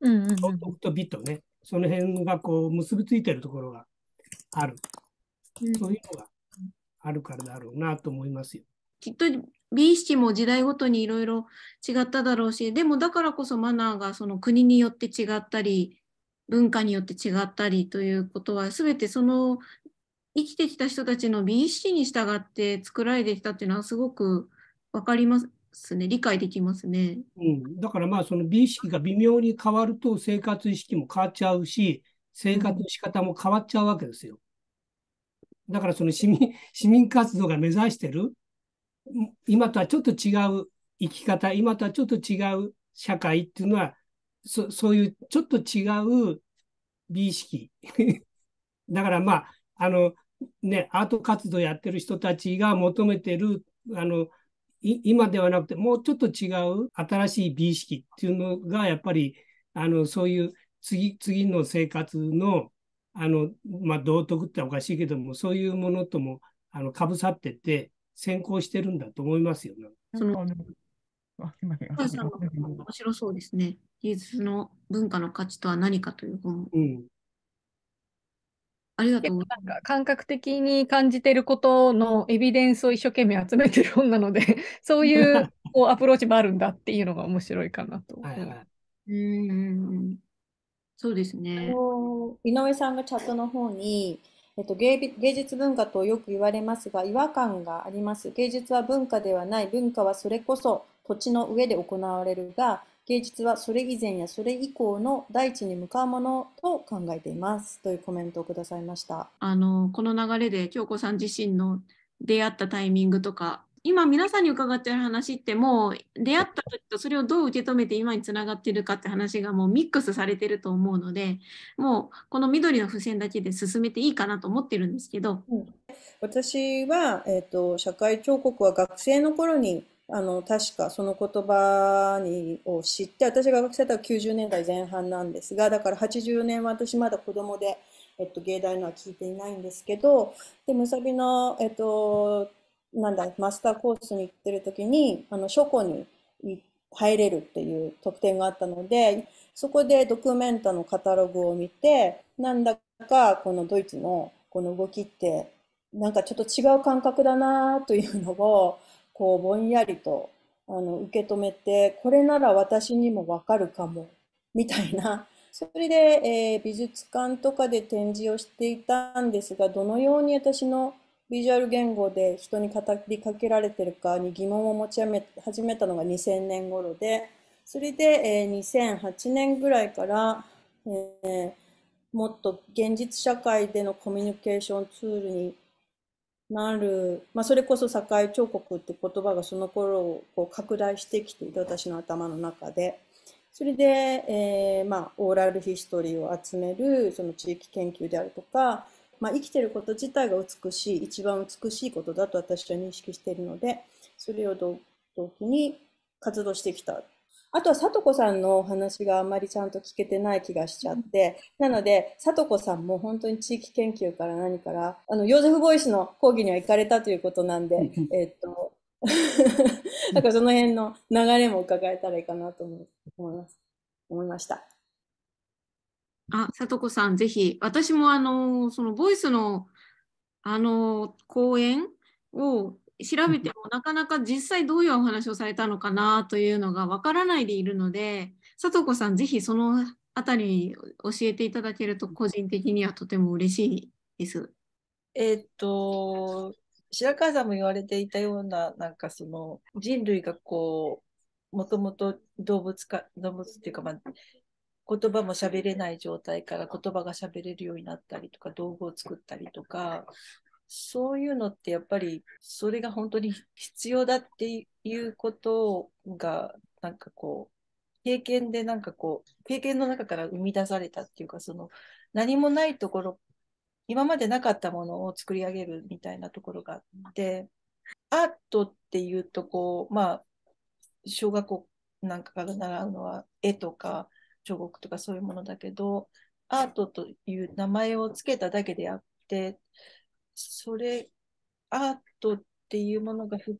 うん。うんうんうんとビットね。その辺がこう結びついてるところがある。そういうのがあるからだろうなと思いますよ。きっと美意識も時代ごとにいろいろ違っただろうしでもだからこそマナーがその国によって違ったり文化によって違ったりということは全てその生きてきた人たちの美意識に従って作られてきたっていうのはすごく分かりますすね。理解できますね。うん、だからまあその美意識が微妙に変わると生活意識も変わっちゃうし、生活の仕方も変わっちゃうわけですよ。だからその市民、市民活動が目指してる、今とはちょっと違う生き方、今とはちょっと違う社会っていうのは、そそういうちょっと違う美意識。だからまあ、あの、ね、アート活動やってる人たちが求めてる、あの、今ではなくて、もうちょっと違う新しい美意識っていうのが、やっぱり、あの、そういう次、次の生活の、あの、まあ、道徳っておかしいけども、そういうものとも、あの、かぶさってて、先行してるんだと思いますよね。その、面白そうですね。技術の文化の価値とは何かという本。うん。ありがとうござなんか感覚的に感じてることのエビデンスを一生懸命集めてる本なので、そういう こうアプローチもあるんだっていうのが面白いかなと。そうですね。井上さんがチャットの方に、えっと、芸芸術文化とよく言われますが違和感があります芸術は文化ではない文化はそれこそ土地の上で行われるが芸術はそれ以前やそれ以降の大地に向かうものと考えていますというコメントをくださいましたあのこの流れで京子さん自身の出会ったタイミングとか今皆さんに伺ってる話ってもう出会った時とそれをどう受け止めて今につながってるかって話がもうミックスされてると思うのでもうこの緑の付箋だけで進めていいかなと思ってるんですけど、うん、私は、えーと、と社会彫刻は学生の頃にあの確かその言葉にを知って私が学生だったら90年代前半なんですがだから80年は私まだ子供で、えっと、芸大のは聞いていないんですけどでむさびの、えっと、なんだマスターコースに行ってる時にあの書庫に入れるっていう特典があったのでそこでドキュメンタのカタログを見てなんだかこのドイツのこの動きってなんかちょっと違う感覚だなというのをこうぼんやりとあの受け止めてこれなら私にもわかるかもみたいなそれで、えー、美術館とかで展示をしていたんですがどのように私のビジュアル言語で人に語りかけられてるかに疑問を持ち始めたのが2000年頃でそれで、えー、2008年ぐらいから、えー、もっと現実社会でのコミュニケーションツールになる、まあ、それこそ社会彫刻って言葉がその頃こう拡大してきていて私の頭の中でそれで、えー、まあ、オーラルヒストリーを集めるその地域研究であるとか、まあ、生きてること自体が美しい一番美しいことだと私は認識しているのでそれを同時に活動してきたあとはさとこさんのお話があまりちゃんと聞けてない気がしちゃって、なので、さとこさんも本当に地域研究から何から、あの、ヨーゼフ・ボイスの講義には行かれたということなんで、えっと、なんかその辺の流れも伺えたらいいかなと思います。思いました。あ、さとこさん、ぜひ、私もあの、そのボイスの、あの、講演を調べてもなかなか実際どういうお話をされたのかなというのがわからないでいるので佐藤子さんぜひそのあたり教えていただけると個人的にはとても嬉しいです。えー、っと白川さんも言われていたようななんかその人類がこうもともと動物か動物っていうかまあ言葉も喋れない状態から言葉が喋れるようになったりとか道具を作ったりとかそういうのってやっぱりそれが本当に必要だっていうことがなんかこう経験でなんかこう経験の中から生み出されたっていうかその何もないところ今までなかったものを作り上げるみたいなところがあってアートっていうとこうまあ小学校なんかから習うのは絵とか彫刻とかそういうものだけどアートという名前を付けただけであってそれ、アートっていうものがふ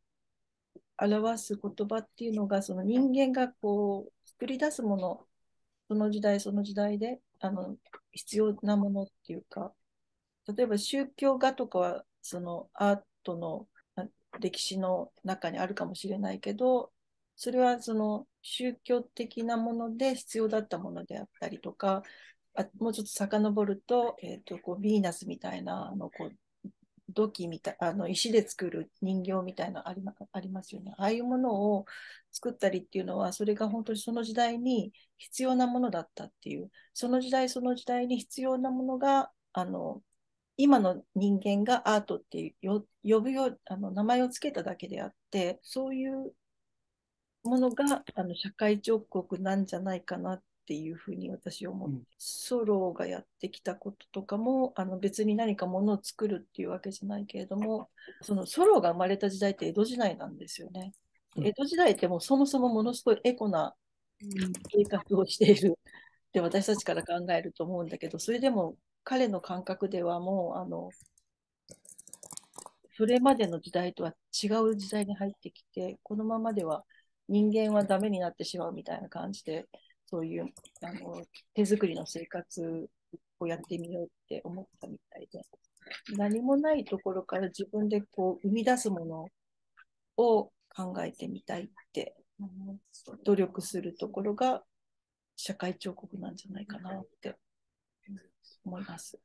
表す言葉っていうのが、その人間がこう、作り出すもの、その時代その時代で、あの、必要なものっていうか、例えば宗教画とかは、そのアートの歴史の中にあるかもしれないけど、それはその宗教的なもので必要だったものであったりとか、あもうちょっと遡ると、えっ、ー、と、こう、ヴィーナスみたいな、あの、こう、土器みたいあの石で作る人形みたいなあり,、まありますよね。ああいうものを作ったりっていうのはそれが本当にその時代に必要なものだったっていうその時代その時代に必要なものがあの今の人間がアートって呼ぶよあの名前を付けただけであってそういうものがあの社会彫刻なんじゃないかなっっていうふうに私思って、うん、ソロがやってきたこととかもあの別に何かものを作るっていうわけじゃないけれどもそのソロが生まれた時代って江戸時代なんですよね。うん、江戸時代ってもうそもそもものすごいエコな計画をしているっ て私たちから考えると思うんだけどそれでも彼の感覚ではもうあのそれまでの時代とは違う時代に入ってきてこのままでは人間はダメになってしまうみたいな感じでそういうあの手作りの生活をやってみようって思ったみたいで、何もないところから自分でこう生み出すものを考えてみたいって、努力するところが社会彫刻なんじゃないかなって思います。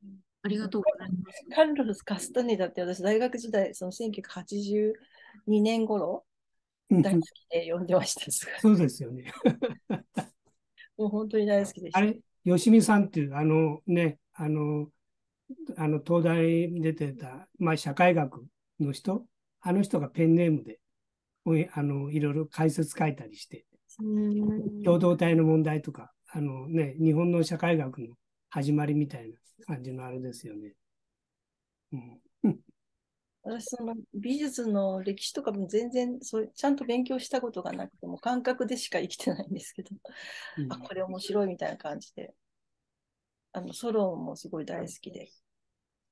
ありがとうございます。カルロス・カスタネダって私、大学時代、その1982年頃、大好きで読んでました。そうですよね。もう本当に大好きでした。あれ、吉見さんっていう、あのね、あの、あの東大に出てた、まあ、社会学の人、あの人がペンネームで、あのいろいろ解説書いたりして、共同体の問題とか、あのね、日本の社会学の始まりみたいな感じのあれですよね。うん私その美術の歴史とかも全然そうちゃんと勉強したことがなくても感覚でしか生きてないんですけど、うん、あこれ面白いみたいな感じであのソロンもすごい大好きで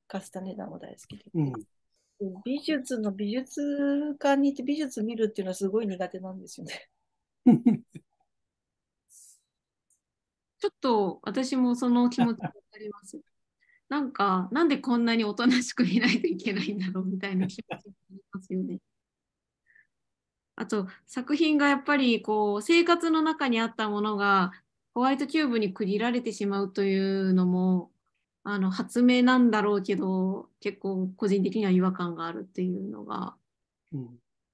カスタネダも大好きで、うん、美術の美術館に行って美術見るっていうのはすごい苦手なんですよね。ちょっと私もその気持ち分かります。なんかなんでこんなにおとなしくいないといけないんだろうみたいな気持ちになりますよね。あと作品がやっぱりこう生活の中にあったものがホワイトキューブに区切られてしまうというのもあの発明なんだろうけど結構個人的には違和感があるっていうのが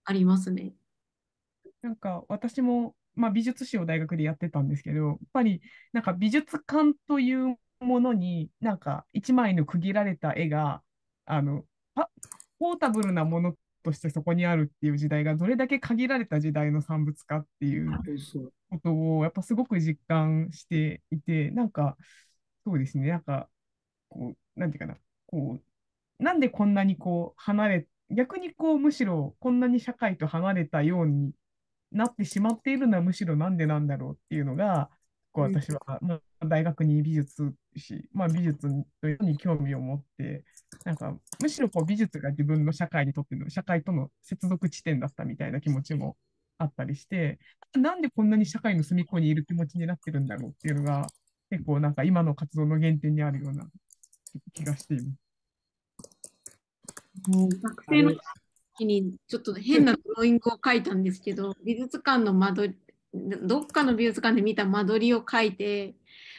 ありますね。うん、なんか私も、まあ、美術史を大学でやってたんですけどやっぱりなんか美術館というものになんか一枚の区切られた絵があのあポータブルなものとしてそこにあるっていう時代がどれだけ限られた時代の産物かっていうことをやっぱすごく実感していてなんかそうですねなんかこうなんていうかなこうなんでこんなにこう離れ逆にこうむしろこんなに社会と離れたようになってしまっているのはむしろなんでなんだろうっていうのがこう私は、うん大学に美術し、まあ、美術に興味を持って、なんかむしろこう美術が自分の社会にとっての社会との接続地点だったみたいな気持ちもあったりして、なんでこんなに社会の隅っこにいる気持ちになってるんだろうっていうのが、結構なんか今の活動の原点にあるような気がしています。学生の時にちょっと変なドローイングを書いたんですけど、美術館の間取り、どっかの美術館で見た間取りを書いて、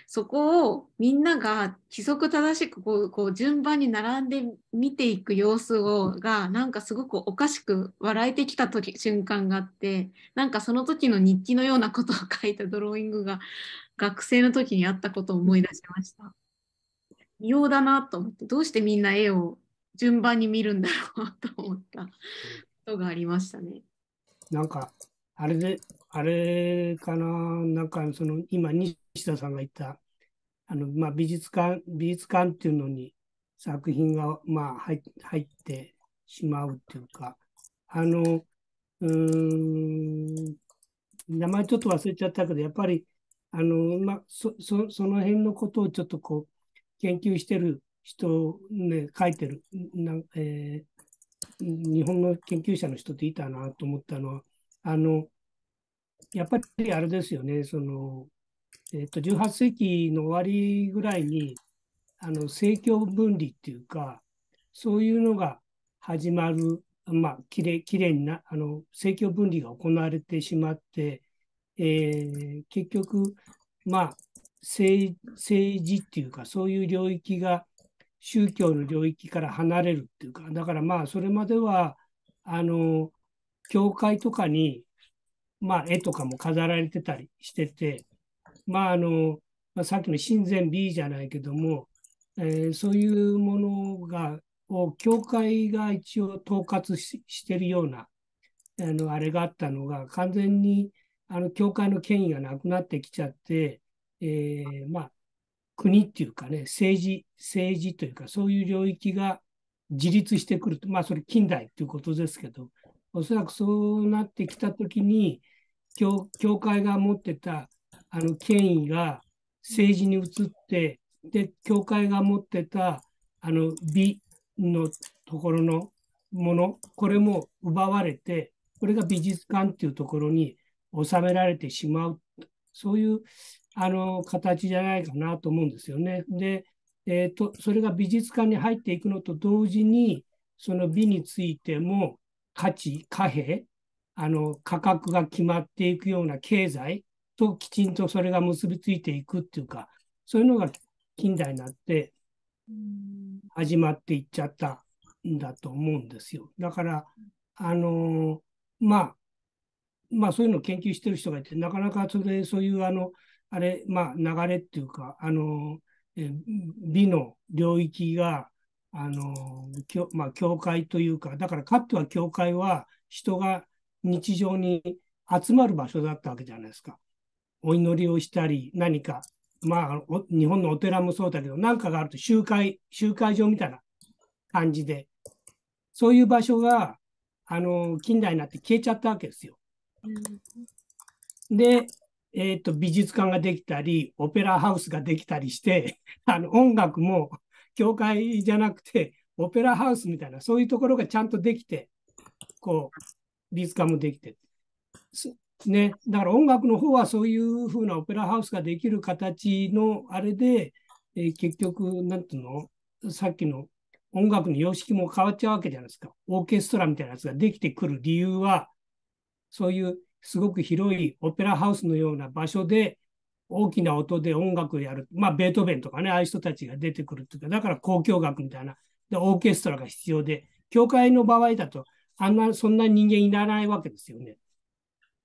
そこをみんなが規則正しくこうこう順番に並んで見ていく様子をがなんかすごくおかしく笑えてきた時瞬間があってなんかその時の日記のようなことを書いた ドローイングが学生の時にあったことを思い出しました。異様だなと思ってどうしてみんな絵を順番に見るんだろうと思ったことがありましたね。なんかあれであれかな、なんかその今、西田さんが言った、あのまあ、美術館、美術館っていうのに作品が、まあ、入入ってしまうっていうか、あの、うん、名前ちょっと忘れちゃったけど、やっぱり、あの、まあ、そそその辺のことをちょっとこう、研究してる人、ね、書いてる、なえー、日本の研究者の人っていたなと思ったのは、あの、やっぱりあれですよね、そのえっと、18世紀の終わりぐらいに、あの政教分離っていうか、そういうのが始まる、まあ、きれきれいな、あの政教分離が行われてしまって、えー、結局、まあ政、政治っていうか、そういう領域が宗教の領域から離れるっていうか、だからまあ、それまでは、あの、教会とかにまあ、絵とかも飾られてたりしてて、まああのまあ、さっきの親善美じゃないけども、えー、そういうものがを教会が一応統括してるようなあのあれがあったのが完全にあの教会の権威がなくなってきちゃって、えー、まあ国っていうかね政治政治というかそういう領域が自立してくるとまあそれ近代っていうことですけどおそらくそうなってきたときに教、教会が持ってたあの権威が政治に移って、で、教会が持ってたあの美のところのもの、これも奪われて、これが美術館っていうところに収められてしまう、そういうあの形じゃないかなと思うんですよね。で、えーと、とそれが美術館に入っていくのと同時に、その美についても価値、貨幣、あの価格が決まっていくような経済ときちんとそれが結びついていくっていうか、そういうのが近代になって始まっていっちゃったんだと思うんですよ。だから、あのまあ、まあそういうのを研究してる人がいて、なかなかそれ、そういうあの、あれ、まあ流れっていうか、あの、美の領域があの教まあ、教会というか、だからかつては教会は人が日常に集まる場所だったわけじゃないですか。お祈りをしたり、何か、まあ、日本のお寺もそうだけど、何かがあると集会、集会場みたいな感じで、そういう場所が、あの、近代になって消えちゃったわけですよ。で、えっ、ー、と、美術館ができたり、オペラハウスができたりして、あの、音楽も教会じゃなくて、オペラハウスみたいな、そういうところがちゃんとできて、こう、美術館もできて。ね、だから音楽の方はそういうふうなオペラハウスができる形のあれで、えー、結局、なんていうのさっきの音楽の様式も変わっちゃうわけじゃないですか。オーケストラみたいなやつができてくる理由は、そういうすごく広いオペラハウスのような場所で大きな音で音楽をやる。まあ、ベートーベンとかね、ああいう人たちが出てくるっていうか、だから交響楽みたいな、でオーケストラが必要で、教会の場合だと、あんな、そんな人間いらないわけですよね。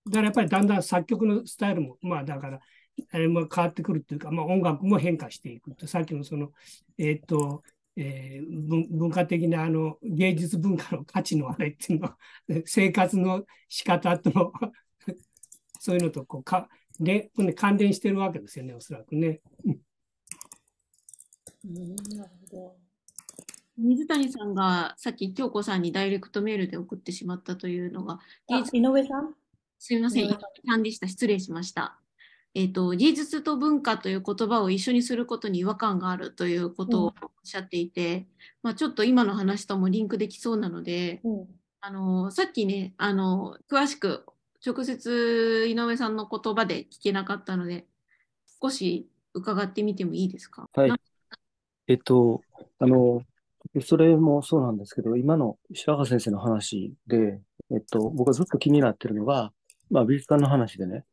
だからやっぱりだんだん作曲のスタイルも、まあだから、あれも変わってくるというか、まあ音楽も変化していくさっきのその、えー、っと、えー、文化的なあの芸術文化の価値のあれっていうのは生活の仕方と そういうのとこうかで、関連してるわけですよね、おそらくね。水谷さんがさっき京子さんにダイレクトメールで送ってしまったというのが、井上さんすみません、井上さんでした。失礼しました。えーと、技術と文化という言葉を一緒にすることに違和感があるということをおっしゃっていて、うん、まあ、ちょっと今の話ともリンクできそうなので、うん、あのさっきねあの詳しく直接井上さんの言葉で聞けなかったので、少し伺ってみてもいいですか。はい。えっと、あの、それもそうなんですけど、今の白川先生の話で、えっと、僕はずっと気になってるのが、まあ、美術館の話でね、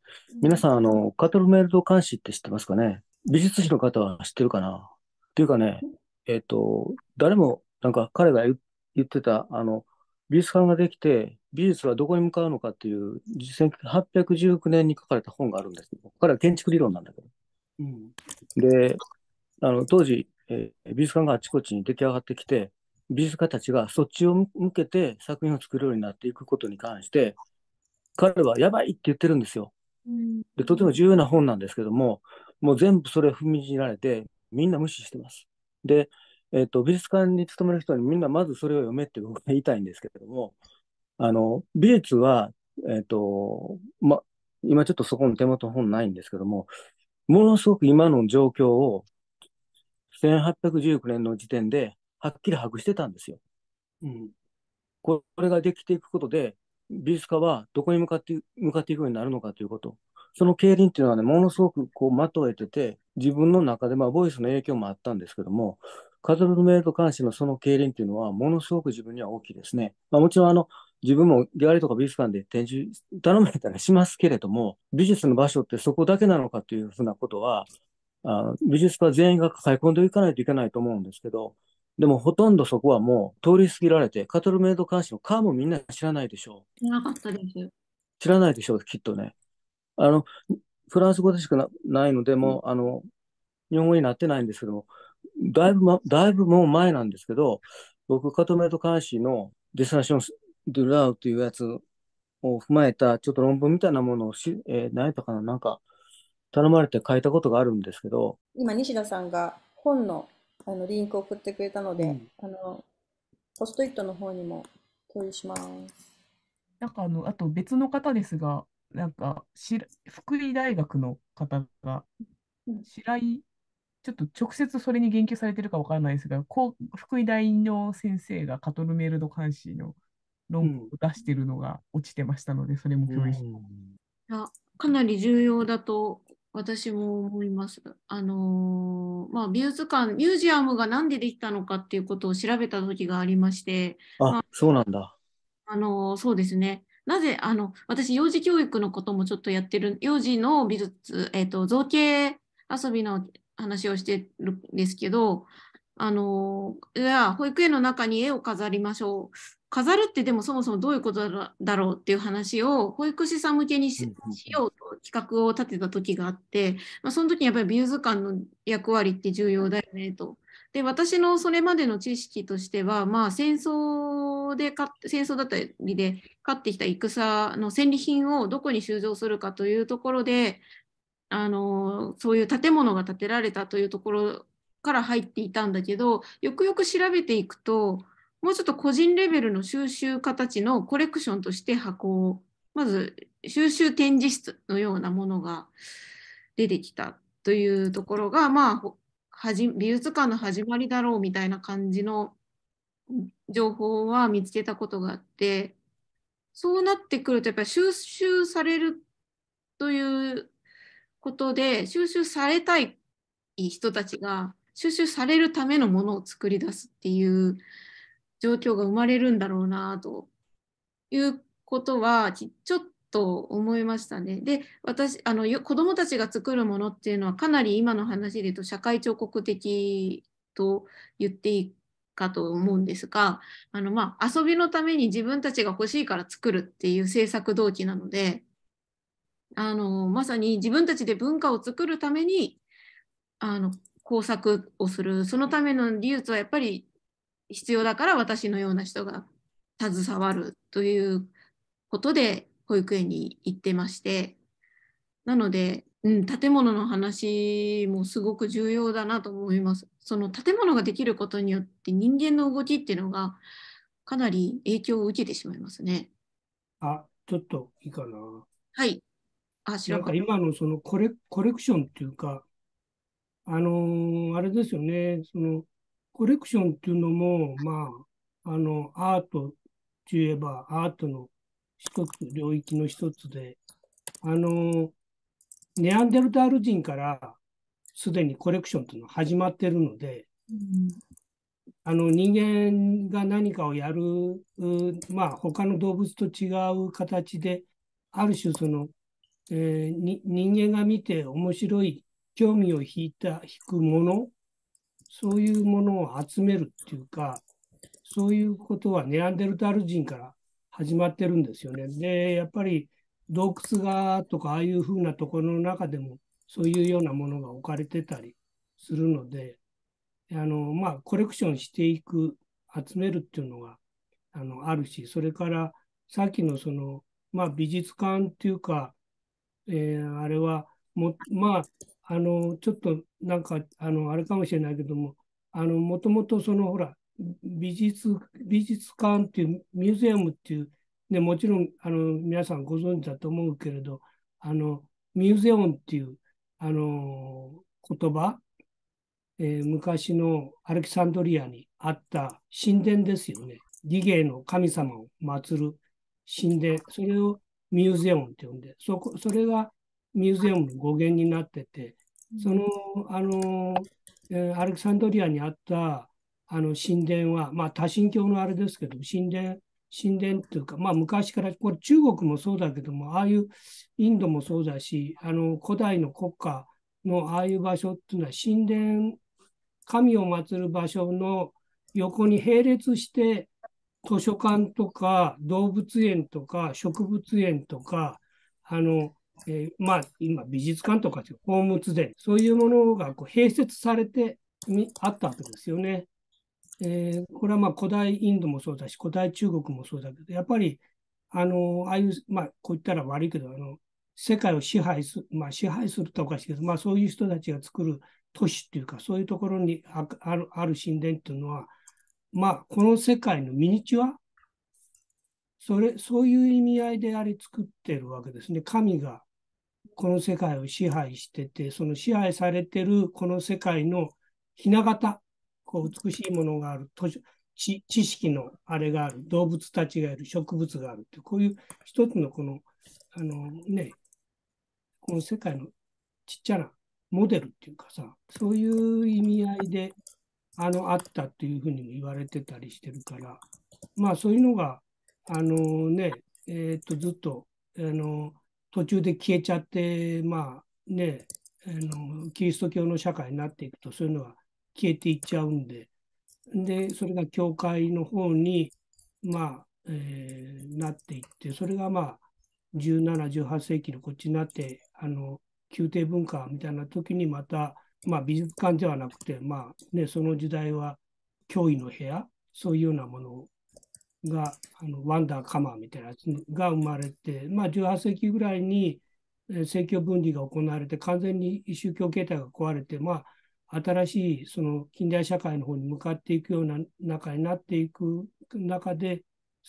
皆さん、あの、カトルメールド監視って知ってますかね美術史の方は知ってるかなっていうかね、えっと、誰も、なんか彼が言ってた、あの、美術館ができて、美術はどこに向かうのかっていう、1819年に書かれた本があるんですけど、彼は建築理論なんだけど。うん、で、あの当時、えー、美術館があちこちに出来上がってきて、美術家たちがそっちを向けて作品を作るようになっていくことに関して、彼はやばいって言ってるんですよ。でとても重要な本なんですけども、もう全部それ踏みにじられて、みんな無視してます。で、えーと、美術館に勤める人にみんなまずそれを読めって僕は言いたいんですけれども、あの、美術は、えっ、ー、と、ま、今ちょっとそこの手元の本ないんですけども、ものすごく今の状況を、1819年の時点で、はっきり把握してたんですよ。うん。これができていくことで、美術家はどこに向かって、向かっていくようになるのかということ。その経輪っていうのはね、ものすごくこう、まとえてて、自分の中で、まあ、ボイスの影響もあったんですけども、カトルメイド監視のその経験っていうのは、ものすごく自分には大きいですね。まあ、もちろんあの、自分もギャラリーとか美術館で展示頼まれたりしますけれども、美術の場所ってそこだけなのかというふうなことは、あ美術家全員が抱え込んでいかないといけないと思うんですけど、でもほとんどそこはもう通り過ぎられて、カトルメイド監視のカーもみんな知らないでしょう。知らなかったです。知らないでしょう、きっとね。あの、フランス語でしかないので、もう、あの、日本語になってないんですけども、だいぶ、ま、だいぶもう前なんですけど、僕、カトメト監視のデスナション・ドゥ・ラウというやつを踏まえた、ちょっと論文みたいなものをし、えー、何やったかな、なんか、頼まれて書いたことがあるんですけど。今、西田さんが本のあのリンクを送ってくれたので、うん、あの、ポストイットの方にも共有します。なんかあの、あと別の方ですが、なんかし、福井大学の方が、白井ちょっと直接それに言及されてるかわからないですが、こう福井大の先生がカトルメルド監視の論文を出してるのが落ちてましたので、それも共有して、うんあかなり重要だと私も思います。あのー、まあ、美術館、ミュージアムが何でできたのかっていうことを調べた時がありまして、あ、まあ、そうなんだ。あのー、そうですね。なぜあの私幼児教育のこともちょっとやってる幼児の美術、えーと造形遊びの話をしてるんですけどあのいや保育園の中に絵を飾りましょう飾るってでもそもそもどういうことだろうっていう話を保育士さん向けにしようと企画を立てた時があって、まあ、その時にやっぱり美術館の役割って重要だよねと。で私のそれまでの知識としては、まあ、戦争で戦争だったりで勝ってきた戦の戦利品をどこに収蔵するかというところであのそういう建物が建てられたというところから入っていたんだけどよくよく調べていくともうちょっと個人レベルの収集家たちのコレクションとして箱をまず収集展示室のようなものが出てきたというところが、まあ、はじ美術館の始まりだろうみたいな感じの情報は見つけたことがあってそうなってくるとやっぱり収集されるということで収集されたい人たちが収集されるためのものを作り出すっていう状況が生まれるんだろうなということはちょっと思いましたね。で私あの子供もたちが作るものっていうのはかなり今の話で言うと社会彫刻的と言っていいかと思うんですがあの、まあ、遊びのために自分たちが欲しいから作るっていう制作動機なのであのまさに自分たちで文化を作るためにあの工作をするそのための技術はやっぱり必要だから私のような人が携わるということで保育園に行ってましてなので、うん、建物の話もすごく重要だなと思いますその建物ができることによって人間の動きっていうのがかなり影響を受けてしまいますねあちょっといいかなはいあ、知らなんか今のそのコレコレクションっていうか、あのー、あれですよね、そのコレクションっていうのも、まあ、あの、アートって言えばアートの一つ、領域の一つで、あのー、ネアンデルタール人からすでにコレクションっていうのは始まってるので、うん、あの人間が何かをやる、まあ他の動物と違う形で、ある種そのえー、人間が見て面白い、興味を引いた、引くもの、そういうものを集めるっていうか、そういうことはネアンデルタール人から始まってるんですよね。で、やっぱり洞窟がとか、ああいうふうなところの中でも、そういうようなものが置かれてたりするので、あの、まあ、コレクションしていく、集めるっていうのが、あの、あるし、それから、さっきのその、まあ、美術館っていうか、えー、あれはも、まあ、あの、ちょっとなんか、あの、あれかもしれないけども、あの、もともとその、ほら、美術、美術館っていう、ミュージアムっていう、ね、もちろん、あの、皆さんご存知だと思うけれど、あの、ミュージアムっていう、あの、言葉、えー、昔のアレキサンドリアにあった神殿ですよね。儀芸の神様を祀る神殿。それをミューゼオンって呼んで、そこそれがミューゼオンの語源になってて、その、あの、えー、アレクサンドリアにあったあの神殿は、まあ、多神教のあれですけど、神殿、神殿っていうか、まあ、昔から、これ中国もそうだけども、ああいうインドもそうだし、あの古代の国家のああいう場所っていうのは、神殿、神を祀る場所の横に並列して図書館とか動物園とか植物園とか、あの、えー、まあ今美術館とかっていう宝物殿、そういうものがこう併設されてあったわけですよね。えー、これはまあ古代インドもそうだし、古代中国もそうだけど、やっぱり、あの、ああいう、まあ、こう言ったら悪いけど、あの、世界を支配する、まあ、支配するとおかしいけど、まあ、そういう人たちが作る都市っていうか、そういうところにあるある神殿っていうのは、まあ、この世界のミニチュア、それ、そういう意味合いであれ作ってるわけですね。神がこの世界を支配してて、その支配されてるこの世界のひな形、こう美しいものがある、知知識のあれがある、動物たちがいる、植物があるって、こういう一つのこの、あのね、この世界のちっちゃなモデルっていうかさ、そういう意味合いであのあったっていうふうにも言われてたりしてるから、まあそういうのが、あのね、えっ、と、ずっと、あの、途中で消えちゃって、まあね、あの、キリスト教の社会になっていくと、そういうのは消えていっちゃうんで、で、それが教会の方に、まあ、えー、なっていって、それがまあ、17、18世紀のこっちになって、あの、宮廷文化みたいな時にまた、まあ、美術館ではなくて、まあね、その時代は脅威の部屋、そういうようなものが、あのワンダーカマーみたいなやつが生まれて、まあ、18世紀ぐらいに政教分離が行われて、完全に宗教形態が壊れて、まあ、新しいその近代社会の方に向かっていくような中になっていく中で、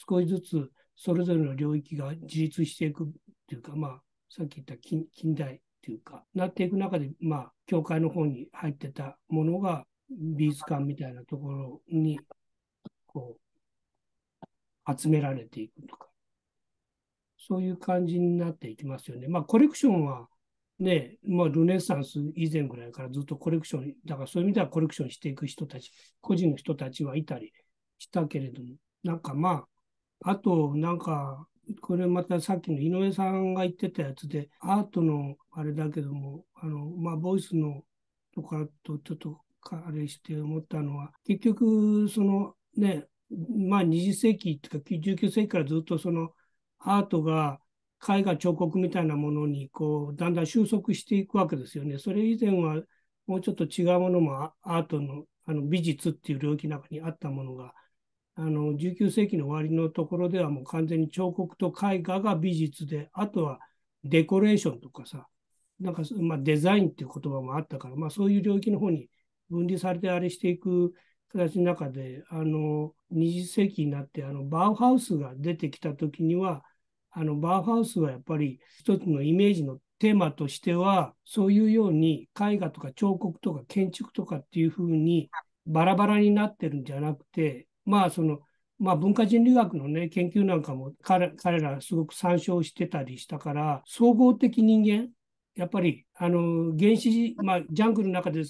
少しずつそれぞれの領域が自立していくというか、まあ、さっき言った近代っていうか、なっていく中で、まあ、教会の方に入ってたものが、美術館みたいなところに、こう、集められていくとか、そういう感じになっていきますよね。まあ、コレクションは、ね、まあ、ルネサンス以前ぐらいからずっとコレクション、だからそういう意味ではコレクションしていく人たち、個人の人たちはいたりしたけれども、なんかまあ、あと、なんか、これまたさっきの井上さんが言ってたやつで、アートのあれだけども、あの、まあ、ボイスのとかとちょっとあれして思ったのは、結局、そのね、まあ、20世紀とか19世紀からずっとそのアートが絵画彫刻みたいなものにこうだんだん収束していくわけですよね。それ以前はもうちょっと違うものもアートのあの美術っていう領域の中にあったものがあの19世紀の終わりのところではもう完全に彫刻と絵画が美術で、あとはデコレーションとかさ、なんか、まあ、デザインっていう言葉もあったから、まあ、そういう領域の方に分離されてあれしていく形の中で、あの20世紀になってあのバウハウスが出てきた時には、あのバウハウスはやっぱり一つのイメージのテーマとしては、そういうように絵画とか彫刻とか建築とかっていうふうにバラバラになってるんじゃなくて、まあその、まあ、文化人類学の、ね、研究なんかも彼彼らすごく参照してたりしたから総合的人間やっぱりあの原始、まあ、ジャングルの中で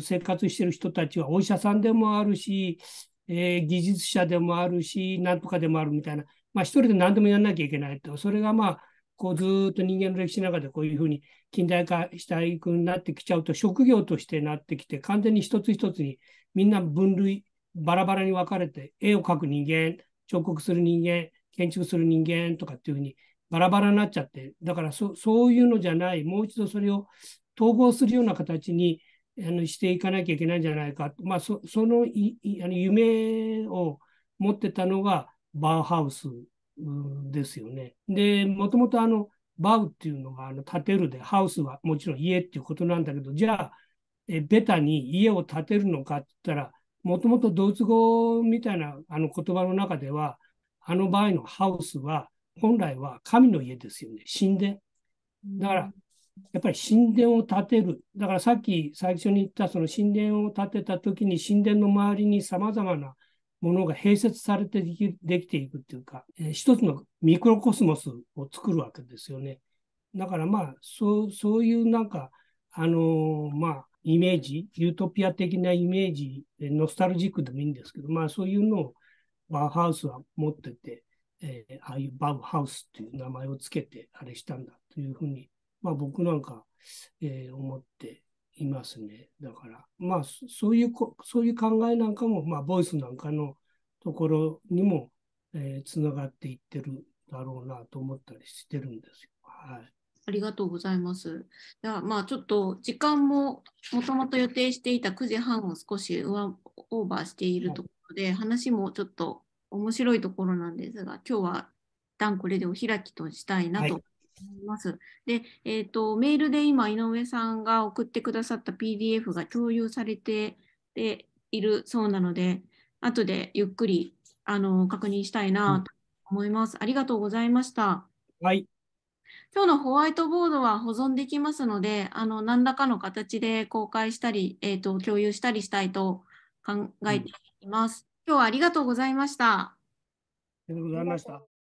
生活してる人たちはお医者さんでもあるし、えー、技術者でもあるしなんとかでもあるみたいな、まあ、一人で何でもやらなきゃいけないとそれがまあこうずっと人間の歴史の中でこういうふうに近代化したいくになってきちゃうと職業としてなってきて完全に一つ一つにみんな分類バラバラに分かれて、絵を描く人間、彫刻する人間、建築する人間とかっていうふうにバラバラになっちゃって、だからそそういうのじゃない、もう一度それを統合するような形にあのしていかなきゃいけないんじゃないか、まあ、そそのいあの夢を持ってたのがバウハウスですよね。で、もともとあの、バウっていうのがあの建てるで、ハウスはもちろん家っていうことなんだけど、じゃあ、えベタに家を建てるのかって言ったら、もともとドイツ語みたいなあの言葉の中では、あの場合のハウスは、本来は神の家ですよね、神殿。だから、やっぱり神殿を建てる。だからさっき最初に言った、その神殿を建てた時に神殿の周りにさまざまなものが併設されてできていくっていうか、えー、一つのミクロコスモスを作るわけですよね。だからまあ、そうそういうなんか、あのー、まあ、イメージ、ユートピア的なイメージ、ノスタルジックでもいいんですけど、まあそういうのをバウハウスは持ってて、えー、ああいうバウハウスという名前をつけてあれしたんだというふうに、まあ僕なんか、えー、思っていますね。だから、まあそういうそういう考えなんかも、まあボイスなんかのところにも、えー、つながっていってるだろうなと思ったりしてるんですよ。はい。ありがとうございます。では、まあ、ちょっと時間ももともと予定していた9時半を少し上オーバーしているところで、話もちょっと面白いところなんですが、今日は一旦これでお開きとしたいなと思います。はい、で、えっ、ー、と、メールで今、井上さんが送ってくださった PDF が共有されているそうなので、後でゆっくりあの確認したいなと思います、うん、ありがとうございました。はい今日のホワイトボードは保存できますので、あの何らかの形で公開したり、えーと、共有したりしたいと考えています、うん。今日はありがとうございました。ありがとうございました。